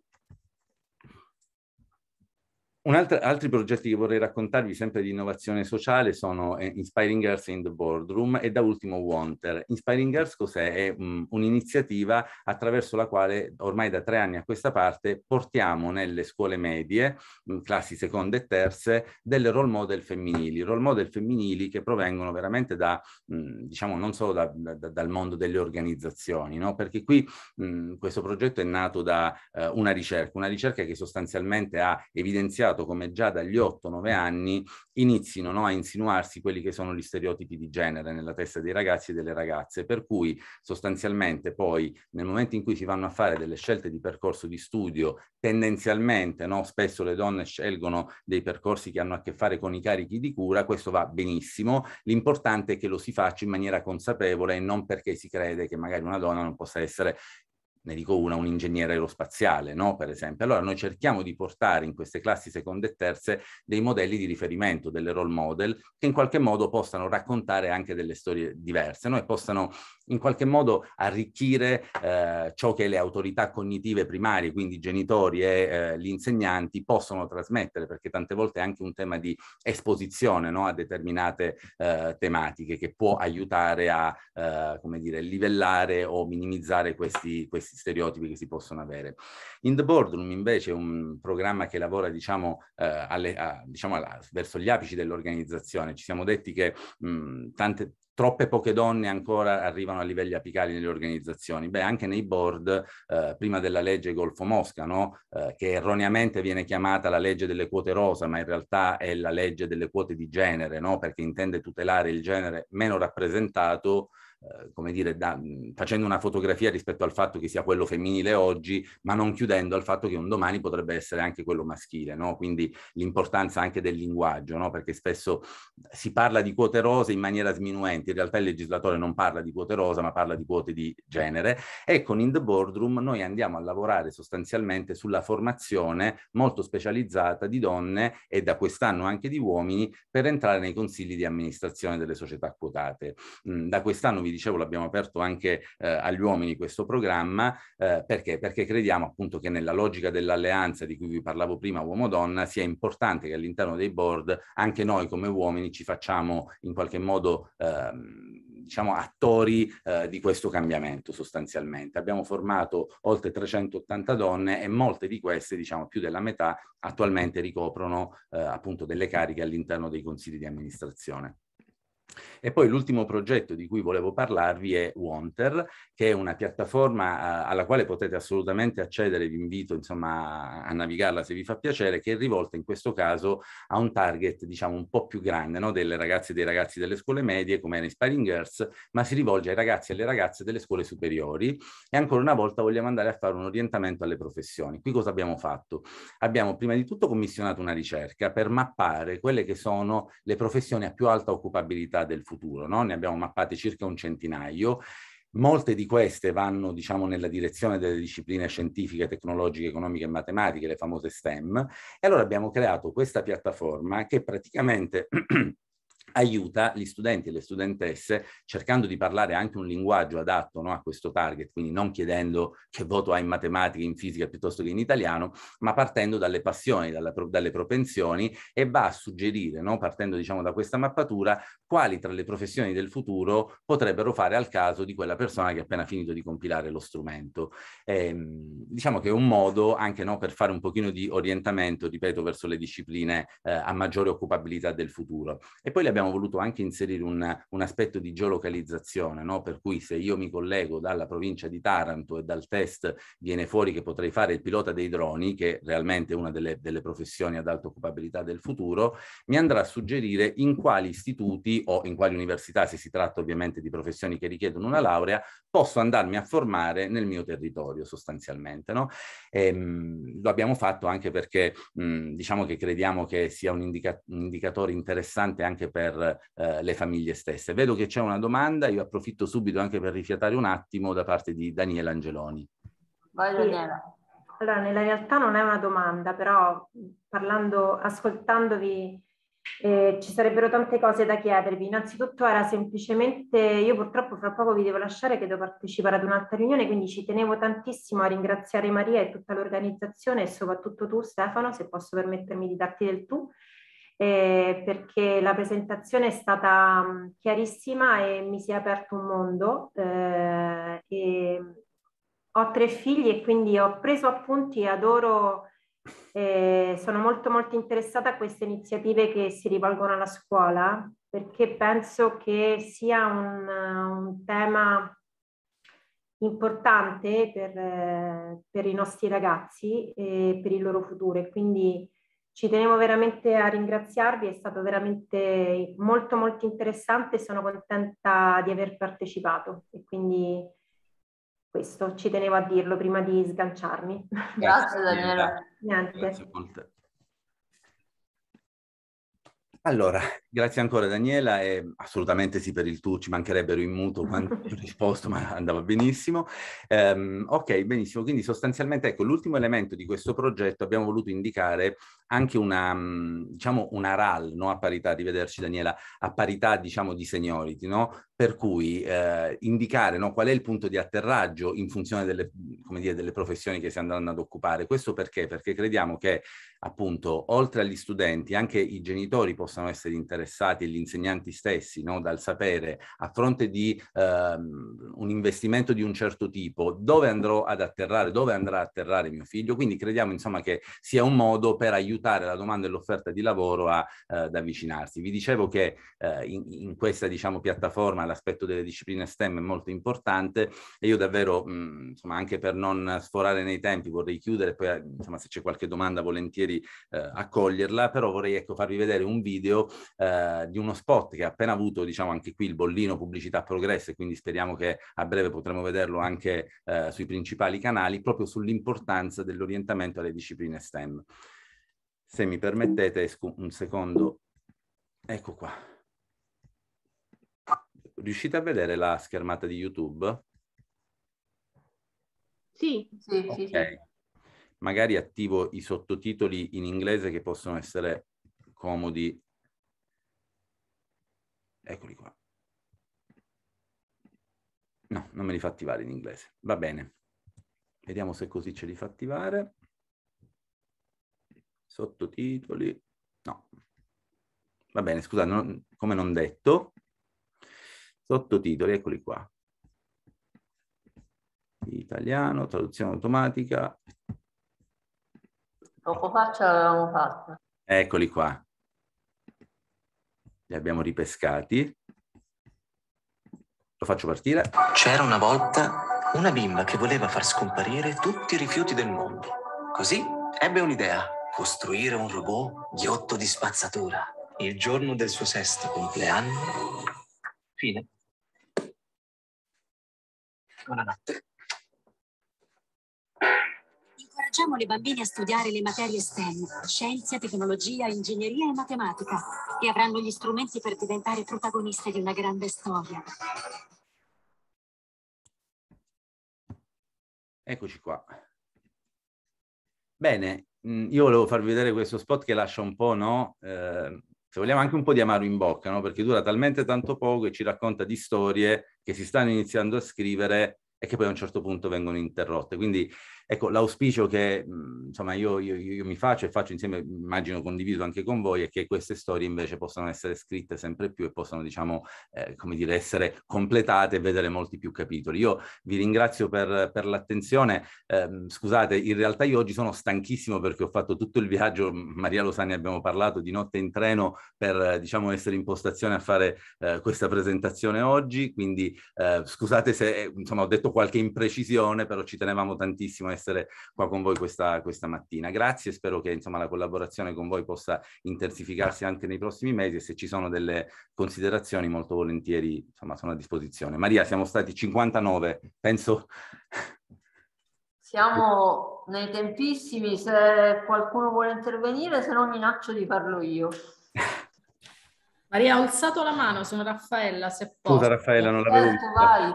Un altro, altri progetti che vorrei raccontarvi sempre di innovazione sociale sono eh, Inspiring Girls in the Boardroom e da ultimo Wanter. Inspiring Girls cos'è? È um, un'iniziativa attraverso la quale ormai da tre anni a questa parte portiamo nelle scuole medie, classi seconde e terze, delle role model femminili, role model femminili che provengono veramente da, mh, mm, diciamo, non solo da, da, dal mondo delle organizzazioni, no? perché qui mh, mm, questo progetto è nato da uh, una ricerca, una ricerca che sostanzialmente ha evidenziato notato come già dagli 8-9 anni inizino no, a insinuarsi quelli che sono gli stereotipi di genere nella testa dei ragazzi e delle ragazze, per cui sostanzialmente poi nel momento in cui si vanno a fare delle scelte di percorso di studio, tendenzialmente no, spesso le donne scelgono dei percorsi che hanno a che fare con i carichi di cura, questo va benissimo, l'importante è che lo si faccia in maniera consapevole e non perché si crede che magari una donna non possa essere ne dico una, un ingegnere aerospaziale, no? per esempio. Allora noi cerchiamo di portare in queste classi seconde e terze dei modelli di riferimento, delle role model, che in qualche modo possano raccontare anche delle storie diverse no? e possano in qualche modo arricchire eh, ciò che le autorità cognitive primarie, quindi i genitori e eh, gli insegnanti, possono trasmettere, perché tante volte è anche un tema di esposizione no? a determinate eh, tematiche che può aiutare a, eh, come dire, livellare o minimizzare questi, questi questi stereotipi che si possono avere. In the Boardroom invece è un programma che lavora diciamo, eh, alle, a, diciamo alla, verso gli apici dell'organizzazione. Ci siamo detti che mh, mm, tante, troppe poche donne ancora arrivano a livelli apicali nelle organizzazioni. Beh, anche nei board, eh, prima della legge Golfo-Mosca, no? eh, che erroneamente viene chiamata la legge delle quote rosa, ma in realtà è la legge delle quote di genere, no? perché intende tutelare il genere meno rappresentato eh, come dire, da, facendo una fotografia rispetto al fatto che sia quello femminile oggi, ma non chiudendo al fatto che un domani potrebbe essere anche quello maschile, no? quindi l'importanza anche del linguaggio, no? perché spesso si parla di quote rose in maniera sminuente, in realtà il legislatore non parla di quote rosa, ma parla di quote di genere, e con In the Boardroom noi andiamo a lavorare sostanzialmente sulla formazione molto specializzata di donne e da quest'anno anche di uomini per entrare nei consigli di amministrazione delle società quotate. Da quest'anno vi dicevo, l'abbiamo aperto anche eh, agli uomini questo programma, eh, perché? Perché crediamo appunto che nella logica dell'alleanza di cui vi parlavo prima, uomo-donna, sia importante che all'interno dei board anche noi come uomini ci facciamo in qualche modo... Ehm, diciamo, attori eh, di questo cambiamento sostanzialmente. Abbiamo formato oltre 380 donne e molte di queste, diciamo più della metà, attualmente ricoprono eh, appunto delle cariche all'interno dei consigli di amministrazione. E poi l'ultimo progetto di cui volevo parlarvi è Wanter, che è una piattaforma eh, alla quale potete assolutamente accedere, vi invito insomma a navigarla se vi fa piacere, che è rivolta in questo caso a un target diciamo un po' più grande, no? delle ragazze e dei ragazzi delle scuole medie come era Inspiring Girls, ma si rivolge ai ragazzi e alle ragazze delle scuole superiori e ancora una volta vogliamo andare a fare un orientamento alle professioni. Qui cosa abbiamo fatto? Abbiamo prima di tutto commissionato una ricerca per mappare quelle che sono le professioni a più alta occupabilità del futuro, no? ne abbiamo mappate circa un centinaio. Molte di queste vanno diciamo, nella direzione delle discipline scientifiche, tecnologiche, economiche e matematiche, le famose STEM. E allora abbiamo creato questa piattaforma che praticamente *clears throat* aiuta gli studenti e le studentesse cercando di parlare anche un linguaggio adatto no, a questo target, quindi non chiedendo che voto hai in matematica, in fisica piuttosto che in italiano, ma partendo dalle passioni, dalle, dalle propensioni e va a suggerire, no, partendo diciamo da questa mappatura, quali tra le professioni del futuro potrebbero fare al caso di quella persona che ha appena finito di compilare lo strumento. Ehm, diciamo che è un modo anche no, per fare un pochino di orientamento, ripeto, verso le discipline eh, a maggiore occupabilità del futuro. E poi le abbiamo voluto anche inserire un, un aspetto di geolocalizzazione, no? per cui se io mi collego dalla provincia di Taranto e dal test viene fuori che potrei fare il pilota dei droni, che realmente è una delle, delle professioni ad alta occupabilità del futuro, mi andrà a suggerire in quali istituti o in quali università, se si tratta ovviamente di professioni che richiedono una laurea, posso andarmi a formare nel mio territorio sostanzialmente. No? Ehm, lo abbiamo fatto anche perché mh, mhmm, diciamo che crediamo che sia un, indica- un indicatore interessante anche per eh, le famiglie stesse. Vedo che c'è una domanda, io approfitto subito anche per rifiatare un attimo da parte di Daniela Angeloni. Voglio dire. Allora, nella realtà non è una domanda, però mhmm, parlando, ascoltandovi eh, ci sarebbero tante cose da chiedervi. Innanzitutto era semplicemente, io purtroppo fra poco vi devo lasciare che devo partecipare ad un'altra riunione, quindi ci tenevo tantissimo a ringraziare Maria e tutta l'organizzazione e soprattutto tu Stefano, se posso permettermi di darti del tu, eh, perché la presentazione è stata mm, chiarissima e mi si è aperto un mondo. Eh, ho tre figli e quindi ho preso appunti e adoro eh, sono molto molto interessata a queste iniziative che si rivolgono alla scuola perché penso che sia un, un tema importante per, eh, per, i nostri ragazzi e per il loro futuro e quindi ci tenevo veramente a ringraziarvi, è stato veramente molto molto interessante e sono contenta di aver partecipato e quindi questo ci tenevo a dirlo prima di sganciarmi. Grazie Daniela. Niente. Grazie molte. Allora, grazie ancora Daniela e assolutamente sì per il tu, ci mancherebbero in muto *laughs* quando ho risposto, ma andava benissimo. Um, ok, benissimo, quindi sostanzialmente ecco l'ultimo elemento di questo progetto abbiamo voluto indicare anche una, mm, diciamo, una RAL, no? a parità, rivederci Daniela, a parità diciamo di seniority, no? per cui eh, indicare no, qual è il punto di atterraggio in funzione delle, dire, delle, professioni che si andranno ad occupare. Questo perché? Perché crediamo che appunto oltre agli studenti anche i genitori possano essere interessati e gli insegnanti stessi no, dal sapere a fronte di eh, un investimento di un certo tipo dove andrò ad atterrare, dove andrà ad atterrare mio figlio. Quindi crediamo insomma che sia un modo per aiutare la domanda e l'offerta di lavoro a, eh, ad avvicinarsi. Vi dicevo che eh, in, in questa diciamo, piattaforma l'aspetto delle discipline STEM è molto importante e io davvero, mh, insomma, anche per non sforare nei tempi vorrei chiudere, poi eh, insomma se c'è qualche domanda volentieri eh, accoglierla, però vorrei ecco farvi vedere un video eh, di uno spot che ha appena avuto, diciamo anche qui il bollino pubblicità progresso e quindi speriamo che a breve potremo vederlo anche eh, sui principali canali, proprio sull'importanza dell'orientamento alle discipline STEM. Se mi permettete, esco un secondo. Ecco qua. Riuscite a vedere la schermata di YouTube? Sì, sì, okay. sì. Magari attivo i sottotitoli in inglese che possono essere comodi. Eccoli qua. No, non me li fa attivare in inglese. Va bene. Vediamo se così ce li fa attivare. Sottotitoli. No. Va bene, scusa, non, come non detto, sottotitoli, eccoli qua. Italiano, traduzione automatica. Poco fa ce l'avevamo fatta. Eccoli qua. Li abbiamo ripescati. Lo faccio partire. C'era una volta una bimba che voleva far scomparire tutti i rifiuti del mondo. Così ebbe un'idea. Costruire un robot ghiotto di spazzatura. Il giorno del suo sesto compleanno. Fine. Buonanotte. Incoraggiamo le bambine a studiare le materie STEM, scienze, tecnologia, ingegneria e matematica, e avranno gli strumenti per diventare protagoniste di una grande storia. Eccoci qua. Bene, mm, io volevo farvi vedere questo spot che lascia un po', no? Eh, se vogliamo anche un po' di amaro in bocca, no? perché dura talmente tanto poco e ci racconta di storie che si stanno iniziando a scrivere e che poi a un certo punto vengono interrotte. Quindi Ecco, l'auspicio che mhmm, insomma, io, io, io, mi faccio e faccio insieme, immagino condiviso anche con voi, è che queste storie invece possano essere scritte sempre più e possano, diciamo, eh, come dire, essere completate e vedere molti più capitoli. Io vi ringrazio per, per l'attenzione. Eh, scusate, in realtà io oggi sono stanchissimo perché ho fatto tutto il viaggio, Maria Losani abbiamo parlato, di notte in treno per, diciamo, essere in postazione a fare eh, questa presentazione oggi, quindi eh, scusate se, eh, insomma, ho detto qualche imprecisione, però ci tenevamo tantissimo a essere qua con voi questa, questa mattina. Grazie, spero che insomma, la collaborazione con voi possa intensificarsi anche nei prossimi mesi e se ci sono delle considerazioni molto volentieri insomma, sono a disposizione. Maria, siamo stati 59, penso... Siamo nei tempissimi, se qualcuno vuole intervenire, se no minaccio di farlo io. Maria, ha alzato la mano, sono Raffaella, se posso. Scusa Raffaella, non l'avevo certo, vista. Vai.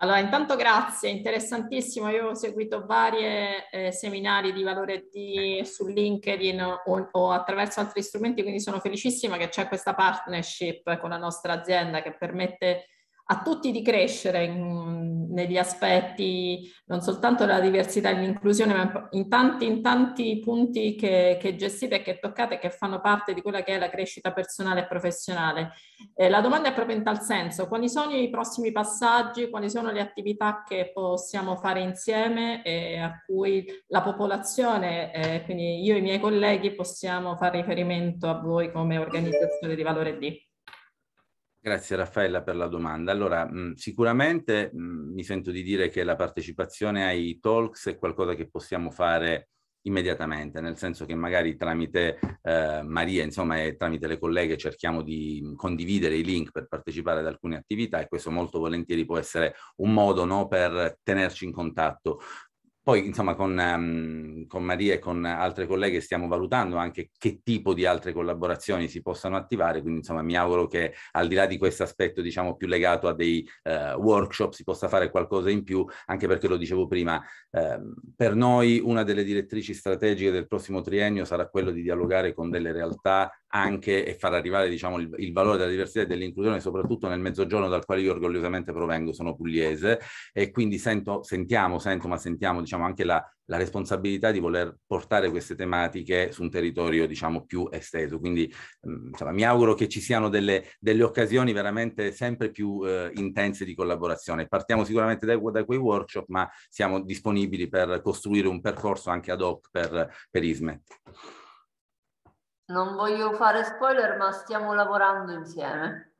Allora, intanto grazie, interessantissimo. Io ho seguito vari eh, seminari di valore di, su LinkedIn o, o, attraverso altri strumenti, quindi sono felicissima che c'è questa partnership con la nostra azienda che permette a tutti di crescere in, negli aspetti non soltanto della diversità e dell'inclusione, ma in tanti, in tanti punti che, che, gestite e che toccate e che fanno parte di quella che è la crescita personale e professionale. Eh, la domanda è proprio in tal senso, quali sono i prossimi passaggi, quali sono le attività che possiamo fare insieme e a cui la popolazione, eh, quindi io e i miei colleghi possiamo fare riferimento a voi come organizzazione di Valore D? Grazie Raffaella per la domanda. Allora, mh, sicuramente mh, mi sento di dire che la partecipazione ai talks è qualcosa che possiamo fare immediatamente, nel senso che magari tramite eh, Maria, insomma, e tramite le colleghe cerchiamo di condividere i link per partecipare ad alcune attività e questo molto volentieri può essere un modo no, per tenerci in contatto. Poi, insomma, con, um, con, Maria e con altre colleghe stiamo valutando anche che tipo di altre collaborazioni si possano attivare, quindi insomma mi auguro che al di là di questo aspetto, diciamo, più legato a dei uh, workshop si possa fare qualcosa in più, anche perché lo dicevo prima, uh, per noi una delle direttrici strategiche del prossimo triennio sarà quello di dialogare con delle realtà anche e far arrivare diciamo, il, il, valore della diversità e dell'inclusione soprattutto nel mezzogiorno dal quale io orgogliosamente provengo, sono pugliese e quindi sento, sentiamo, sento ma sentiamo diciamo, anche la, la responsabilità di voler portare queste tematiche su un territorio diciamo più esteso. Quindi mm, insomma, mi auguro che ci siano delle, delle occasioni veramente sempre più eh, intense di collaborazione. Partiamo sicuramente da, da, quei workshop, ma siamo disponibili per costruire un percorso anche ad hoc per, per ISME non voglio fare spoiler, ma stiamo lavorando insieme.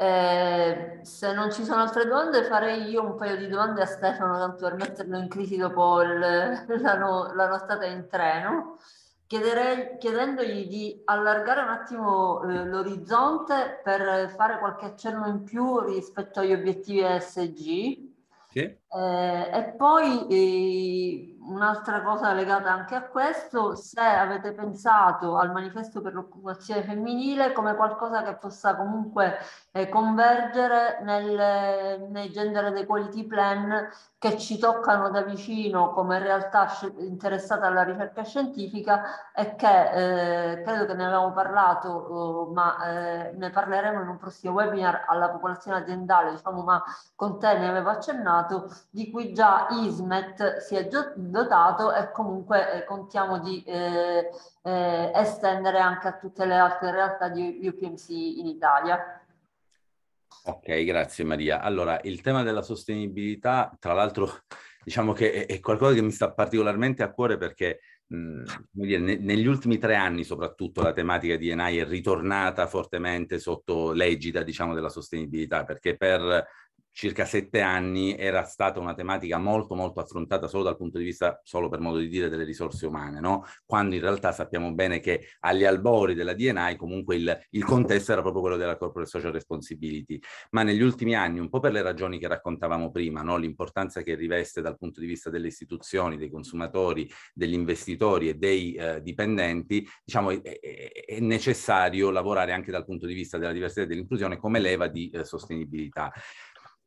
Eh, se non ci sono altre domande, farei io un paio di domande a Stefano, tanto per metterlo in crisi dopo il, la, no, la, nottata in treno. Chiederei, chiedendogli di allargare un attimo eh, l'orizzonte per fare qualche accenno in più rispetto agli obiettivi ESG. Sì. Eh, e poi eh, un'altra cosa legata anche a questo, se avete pensato al manifesto per l'occupazione femminile come qualcosa che possa comunque eh, convergere nel, nei gender equality plan che ci toccano da vicino come realtà interessata alla ricerca scientifica e che eh, credo che ne avevamo parlato, oh, eh, ma ne parleremo in un prossimo webinar alla popolazione aziendale, diciamo, ma con te ne avevo accennato, di cui già ISMET si è già dotato e comunque eh, contiamo di eh, eh, estendere anche a tutte le altre realtà di UPMC in Italia. Ok, grazie Maria. Allora, il tema della sostenibilità, tra l'altro, *laughs* diciamo che è qualcosa che mi sta particolarmente a cuore perché mh, mm, dire, ne, negli ultimi tre anni soprattutto la tematica di Enai è ritornata fortemente sotto l'egida, diciamo, della sostenibilità, perché per circa sette anni era stata una tematica molto molto affrontata solo dal punto di vista, solo per modo di dire, delle risorse umane, no? quando in realtà sappiamo bene che agli albori della DNI comunque il, il, contesto era proprio quello della corporate social responsibility, ma negli ultimi anni, un po' per le ragioni che raccontavamo prima, no? l'importanza che riveste dal punto di vista delle istituzioni, dei consumatori, degli investitori e dei eh, dipendenti, diciamo è, è, necessario lavorare anche dal punto di vista della diversità e dell'inclusione come leva di eh, sostenibilità.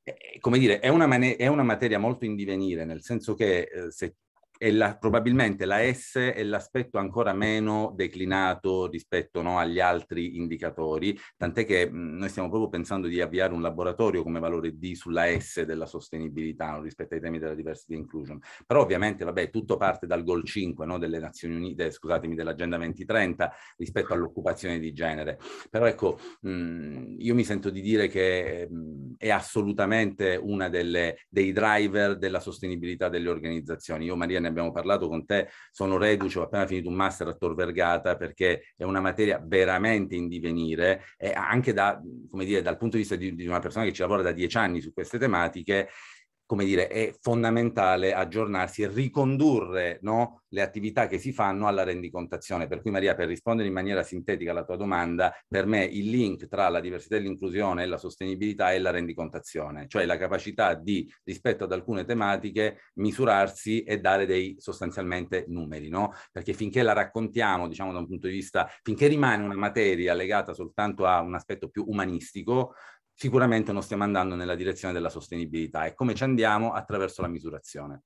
Eh, come dire, è una, è una, materia molto in divenire, nel senso che eh, se e la, probabilmente la S è l'aspetto ancora meno declinato rispetto no, agli altri indicatori, tant'è che mh, noi stiamo proprio pensando di avviare un laboratorio come valore D sulla S della sostenibilità no, rispetto ai temi della diversity inclusion. Però ovviamente, vabbè, tutto parte dal goal 5 no, delle Nazioni Unite, eh, scusatemi, dell'Agenda 2030 rispetto all'occupazione di genere. Però ecco, mh, io mi sento di dire che mh, è assolutamente una delle, dei driver della sostenibilità delle organizzazioni. Io Maria ne abbiamo parlato con te, sono reduce, ho appena finito un master a Tor Vergata perché è una materia veramente in divenire e anche da, come dire, dal punto di vista di, di una persona che ci lavora da dieci anni su queste tematiche, come dire, è fondamentale aggiornarsi e ricondurre no, le attività che si fanno alla rendicontazione. Per cui Maria, per rispondere in maniera sintetica alla tua domanda, per me il link tra la diversità e l'inclusione e la sostenibilità è la rendicontazione, cioè la capacità di, rispetto ad alcune tematiche, misurarsi e dare dei sostanzialmente numeri, no? Perché finché la raccontiamo, diciamo da un punto di vista, finché rimane una materia legata soltanto a un aspetto più umanistico, sicuramente non stiamo andando nella direzione della sostenibilità e come ci andiamo attraverso la misurazione.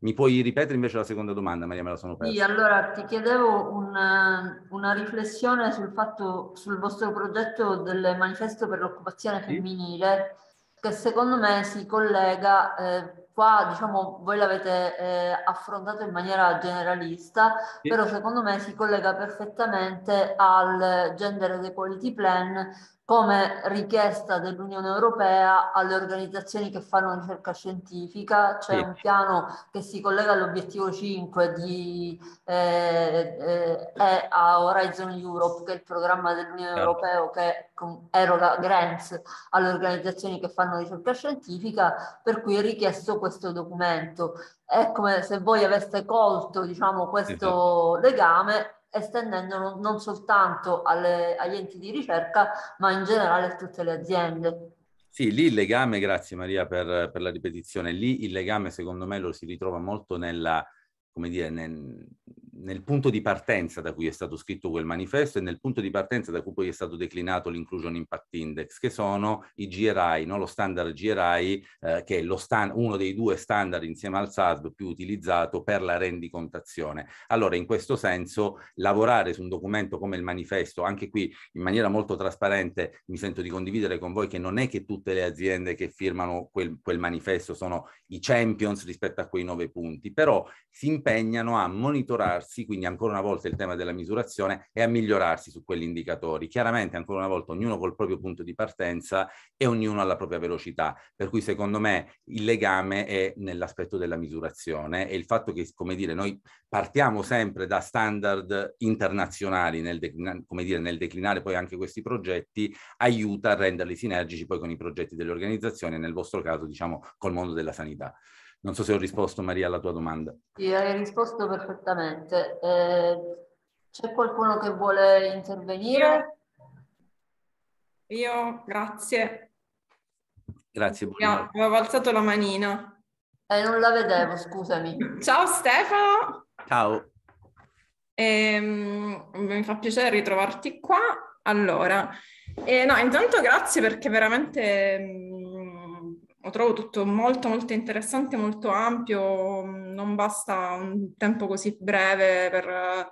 Mi puoi ripetere invece la seconda domanda, Maria, me la sono persa. Sì, allora ti chiedevo una, una riflessione sul fatto, sul vostro progetto del manifesto per l'occupazione femminile, sì. che secondo me si collega, eh, qua diciamo voi l'avete eh, affrontato in maniera generalista, sì. però secondo me si collega perfettamente al Gender Equality Plan come richiesta dell'Unione Europea alle organizzazioni che fanno ricerca scientifica, c'è cioè un piano che si collega all'obiettivo 5 di, eh, eh, a Horizon Europe, che è il programma dell'Unione Europea che eroga grants alle organizzazioni che fanno ricerca scientifica, per cui è richiesto questo documento. È come se voi aveste colto diciamo, questo esatto. legame estendendolo non soltanto alle, agli enti di ricerca, ma in generale a tutte le aziende. Sì, lì il legame, grazie Maria per, per la ripetizione, lì il legame secondo me lo si ritrova molto nella, come dire, nel, nel punto di partenza da cui è stato scritto quel manifesto e nel punto di partenza da cui poi è stato declinato l'Inclusion Impact Index, che sono i GRI, no? lo standard GRI, eh, che è stand, uno dei due standard insieme al SASB più utilizzato per la rendicontazione. Allora, in questo senso, lavorare su un documento come il manifesto, anche qui in maniera molto trasparente, mi sento di condividere con voi che non è che tutte le aziende che firmano quel, quel manifesto sono i champions rispetto a quei nove punti, però si impegnano a monitorarsi diversi, quindi ancora una volta il tema della misurazione, e a migliorarsi su quegli indicatori. Chiaramente ancora una volta ognuno col proprio punto di partenza e ognuno alla propria velocità, per cui secondo me il legame è nell'aspetto della misurazione e il fatto che, come dire, noi partiamo sempre da standard internazionali nel, declin- dire, nel declinare poi anche questi progetti, aiuta a renderli sinergici poi con i progetti delle organizzazioni e nel vostro caso diciamo col mondo della sanità. Non so se ho risposto, Maria, alla tua domanda. Sì, hai risposto perfettamente. Eh, c'è qualcuno che vuole intervenire? Io, Io grazie. Grazie, Bonino. Avevo alzato la manina. Eh, non la vedevo, scusami. Ciao Stefano. Ciao. Ehm, mi fa piacere ritrovarti qua. Allora, eh, no, intanto grazie perché veramente mm, lo trovo tutto molto molto interessante, molto ampio, mm, non basta un tempo così breve per...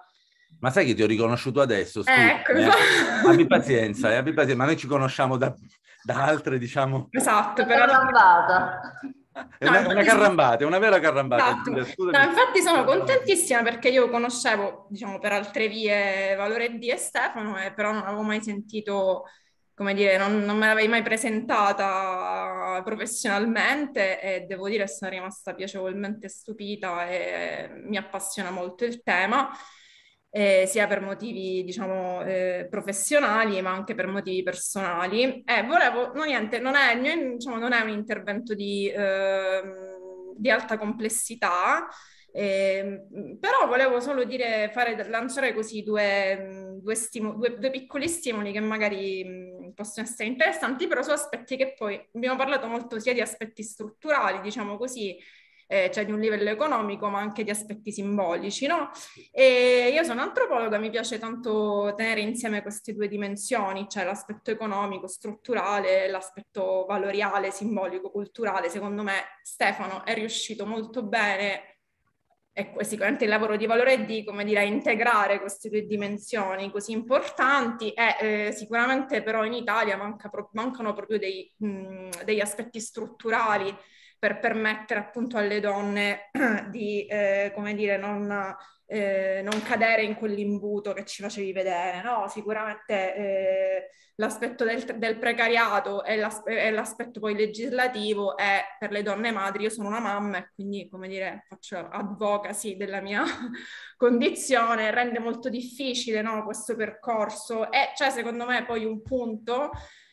Ma sai che ti ho riconosciuto adesso? Eh, Scusa, ecco, eh. esatto. abbi, pazienza, eh, abbi pazienza, ma noi ci conosciamo da, da altre, diciamo... Esatto, però... Carambata. È una, no, una carrambata, è una vera carrambata. Esatto. Scusa, no, infatti sono contentissima perché io conoscevo, diciamo, per altre vie Valore D e Stefano, eh, però non avevo mai sentito come dire, non, non me l'avevi mai presentata professionalmente e devo dire sono rimasta piacevolmente stupita e mi appassiona molto il tema. Eh, sia per motivi diciamo eh, professionali ma anche per motivi personali e volevo no niente non è, diciamo, non è un intervento di, eh, di alta complessità ehm, però volevo solo dire fare lanciare così due, due, stimo, due, due piccoli stimoli che magari possono essere interessanti, però su aspetti che poi abbiamo parlato molto sia di aspetti strutturali, diciamo così, eh, cioè di un livello economico, ma anche di aspetti simbolici, no? E io sono antropologa, mi piace tanto tenere insieme queste due dimensioni, cioè l'aspetto economico, strutturale, l'aspetto valoriale, simbolico, culturale. Secondo me Stefano è riuscito molto bene ecco, sicuramente il lavoro di valore è di dire, integrare queste due dimensioni così importanti e eh, sicuramente però in Italia manca, mancano proprio dei, mh, degli aspetti strutturali per permettere appunto alle donne *clears throat* di, eh, come dire, non eh, non cadere in quell'imbuto che ci facevi vedere, no? Sicuramente eh, l'aspetto del, del precariato e, l'as- e, l'aspetto poi legislativo è per le donne madri, io sono una mamma e quindi, come dire, faccio advocacy della mia *laughs* condizione, rende molto difficile no, questo percorso e c'è cioè, secondo me poi un punto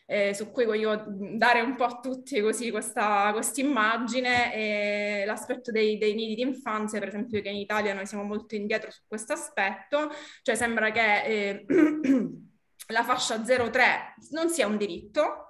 eh, su cui voglio dare un po' a tutti così questa immagine, è eh, l'aspetto dei, dei, nidi di infanzia, per esempio che in Italia noi siamo molto indietro su questo aspetto, cioè sembra che eh, *clears throat* la fascia 03 non sia un diritto,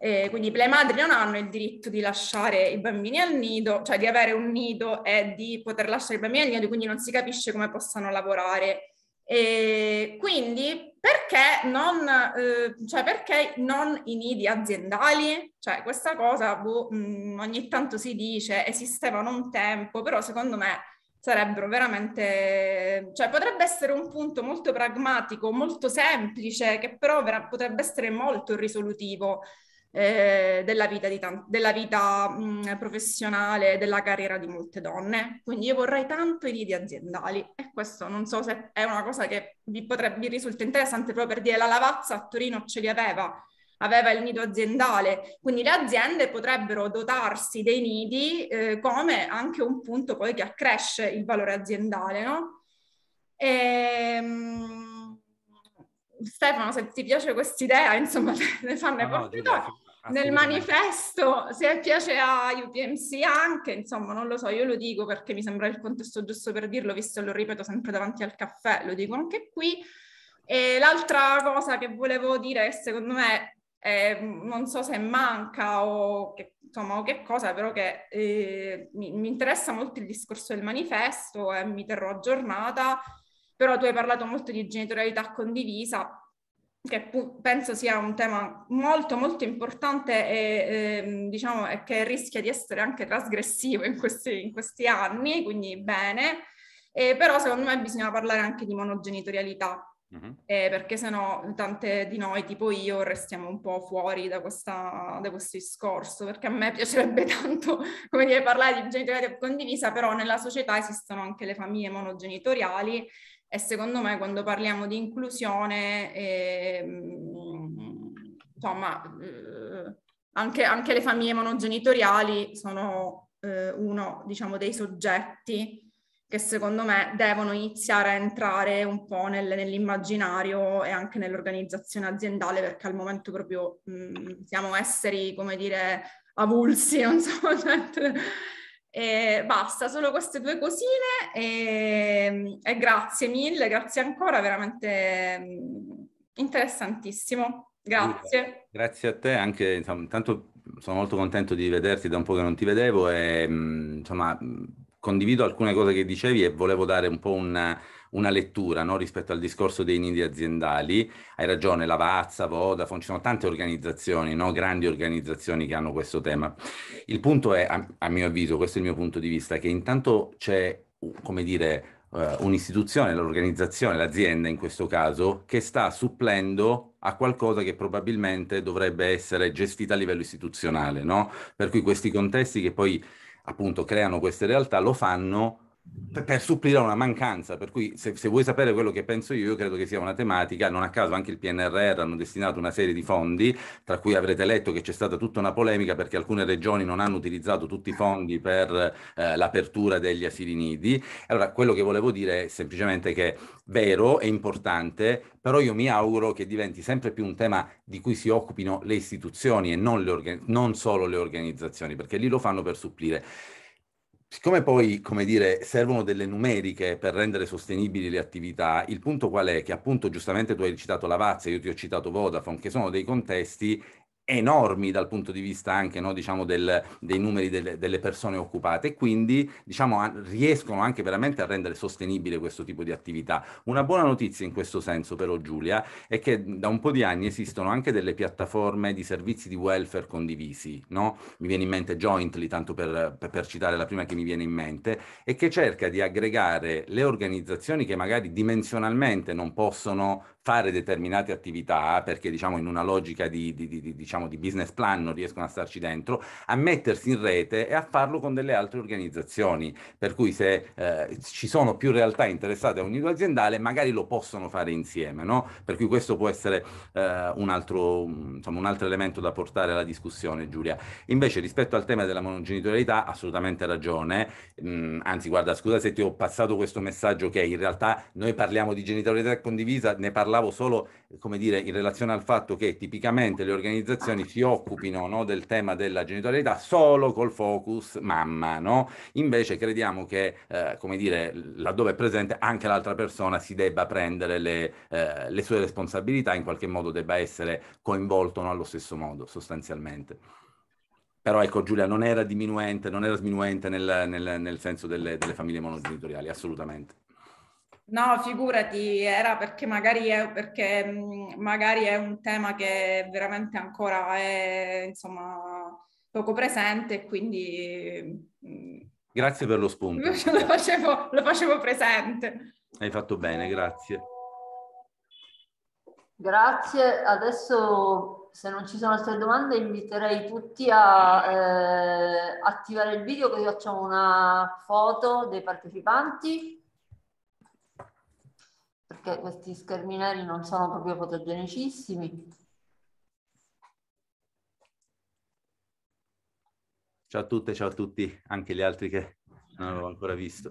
eh, quindi le madri non hanno il diritto di lasciare i bambini al nido, cioè di avere un nido e di poter lasciare i bambini al nido, quindi non si capisce come possano lavorare e quindi perché non, eh, cioè perché non i nidi aziendali? Cioè questa cosa boh, mh, mm, ogni tanto si dice, esistevano un tempo, però secondo me sarebbero veramente, cioè potrebbe essere un punto molto pragmatico, molto semplice, che però vera- potrebbe essere molto risolutivo eh, della vita, t- della vita mh, professionale, della carriera di molte donne. Quindi io vorrei tanto i lidi aziendali e questo non so se è una cosa che vi, potrebbe, vi risulta interessante proprio per dire la Lavazza a Torino ce li aveva, aveva il nido aziendale, quindi le aziende potrebbero dotarsi dei nidi eh, come anche un punto poi che accresce il valore aziendale, no? E, ehm, Stefano, se ti piace questa idea, insomma, *laughs* ne fanno no, portare. No, nel manifesto, se piace a UPMC anche, insomma, non lo so, io lo dico perché mi sembra il contesto giusto per dirlo, visto che lo ripeto sempre davanti al caffè, lo dico anche qui. E l'altra cosa che volevo dire, secondo me, è, non so se manca o che, insomma, o che cosa, però che eh, mi, mi interessa molto il discorso del manifesto e mi terrò aggiornata però tu hai parlato molto di genitorialità condivisa, che pu- penso sia un tema molto molto importante e ehm, diciamo che rischia di essere anche trasgressivo in questi, in questi anni, quindi bene, eh, però secondo me bisogna parlare anche di monogenitorialità. Uh-huh. Eh, perché sennò tante di noi, tipo io, restiamo un po' fuori da, questa, da questo discorso, perché a me piacerebbe *laughs* tanto, come dire, parlare di genitorialità condivisa, però nella società esistono anche le famiglie monogenitoriali e secondo me quando parliamo di inclusione, eh, insomma, eh, anche, anche, le famiglie monogenitoriali sono eh, uno diciamo, dei soggetti che secondo me devono iniziare a entrare un po' nel, nell'immaginario e anche nell'organizzazione aziendale perché al momento proprio mh, mm, siamo esseri, come dire, avulsi, *laughs* non so, cioè, e basta, solo queste due cosine e, e grazie mille, grazie ancora, veramente mm, interessantissimo. Grazie. Grazie a te anche, insomma, intanto sono molto contento di vederti da un po' che non ti vedevo e mm, insomma mm, condivido alcune cose che dicevi e volevo dare un po' un una lettura no? rispetto al discorso dei nidi aziendali. Hai ragione, Lavazza, Vodafone, ci sono tante organizzazioni, no? grandi organizzazioni che hanno questo tema. Il punto è, a, a mio avviso, questo è il mio punto di vista, che intanto c'è, come dire, Uh, un'istituzione, l'organizzazione, l'azienda in questo caso, che sta supplendo a qualcosa che probabilmente dovrebbe essere gestita a livello istituzionale, no? Per cui questi contesti che poi appunto creano queste realtà lo fanno per, per supplire a una mancanza, per cui se, se, vuoi sapere quello che penso io, io credo che sia una tematica, non a caso anche il PNRR hanno destinato una serie di fondi, tra cui avrete letto che c'è stata tutta una polemica perché alcune regioni non hanno utilizzato tutti i fondi per eh, l'apertura degli asili nidi. Allora, quello che volevo dire è semplicemente che vero, è importante, però io mi auguro che diventi sempre più un tema di cui si occupino le istituzioni e non, le organ- non solo le organizzazioni, perché lì lo fanno per supplire siccome poi, come dire, servono delle numeriche per rendere sostenibili le attività, il punto qual è? Che appunto giustamente tu hai citato Lavazza, io ti ho citato Vodafone, che sono dei contesti enormi dal punto di vista anche no, diciamo del, dei numeri delle, delle, persone occupate e quindi diciamo, riescono anche veramente a rendere sostenibile questo tipo di attività. Una buona notizia in questo senso però Giulia è che da un po' di anni esistono anche delle piattaforme di servizi di welfare condivisi, no? mi viene in mente Jointly tanto per, per, per citare la prima che mi viene in mente e che cerca di aggregare le organizzazioni che magari dimensionalmente non possono fare determinate attività perché diciamo in una logica di, di, di diciamo, diciamo, di business plan non riescono a starci dentro, a mettersi in rete e a farlo con delle altre organizzazioni. Per cui se eh, ci sono più realtà interessate a un livello aziendale, magari lo possono fare insieme, no? Per cui questo può essere eh, un, altro, insomma, un altro elemento da portare alla discussione, Giulia. Invece rispetto al tema della monogenitorialità, assolutamente ragione. Mm, anzi, guarda, scusa se ti ho passato questo messaggio che in realtà noi parliamo di genitorialità condivisa, ne parlavo solo, come dire, in relazione al fatto che tipicamente le organizzazioni istituzioni si occupino no, del tema della genitorialità solo col focus mamma, no? Invece crediamo che, eh, come dire, laddove è presente anche l'altra persona si debba prendere le, eh, le sue responsabilità, in qualche modo debba essere coinvolto no, allo stesso modo, sostanzialmente. Però ecco Giulia, non era diminuente, non era sminuente nel, nel, nel senso delle, delle famiglie monogenitoriali, assolutamente. No, figurati, era perché magari è, perché magari è un tema che veramente ancora è insomma, poco presente quindi... Grazie per lo spunto. *laughs* Lo facevo, lo facevo presente. Hai fatto bene, grazie. Grazie, adesso se non ci sono altre domande inviterei tutti a eh, attivare il video così facciamo una foto dei partecipanti perché questi scherminari non sono proprio fotogenicissimi. Ciao a tutte, ciao a tutti, anche gli altri che non avevo ancora visto.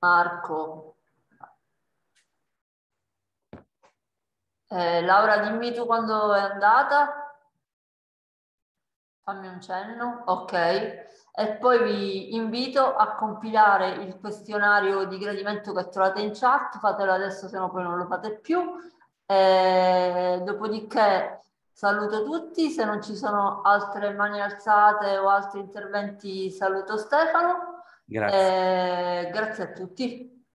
Marco. Eh, Laura, dimmi tu quando è andata. Fammi un cenno. Ok e poi vi invito a compilare il questionario di gradimento che trovate in chat, fatelo adesso se no poi non lo fate più, e dopodiché saluto tutti, se non ci sono altre mani alzate o altri interventi saluto Stefano, grazie, e grazie a tutti.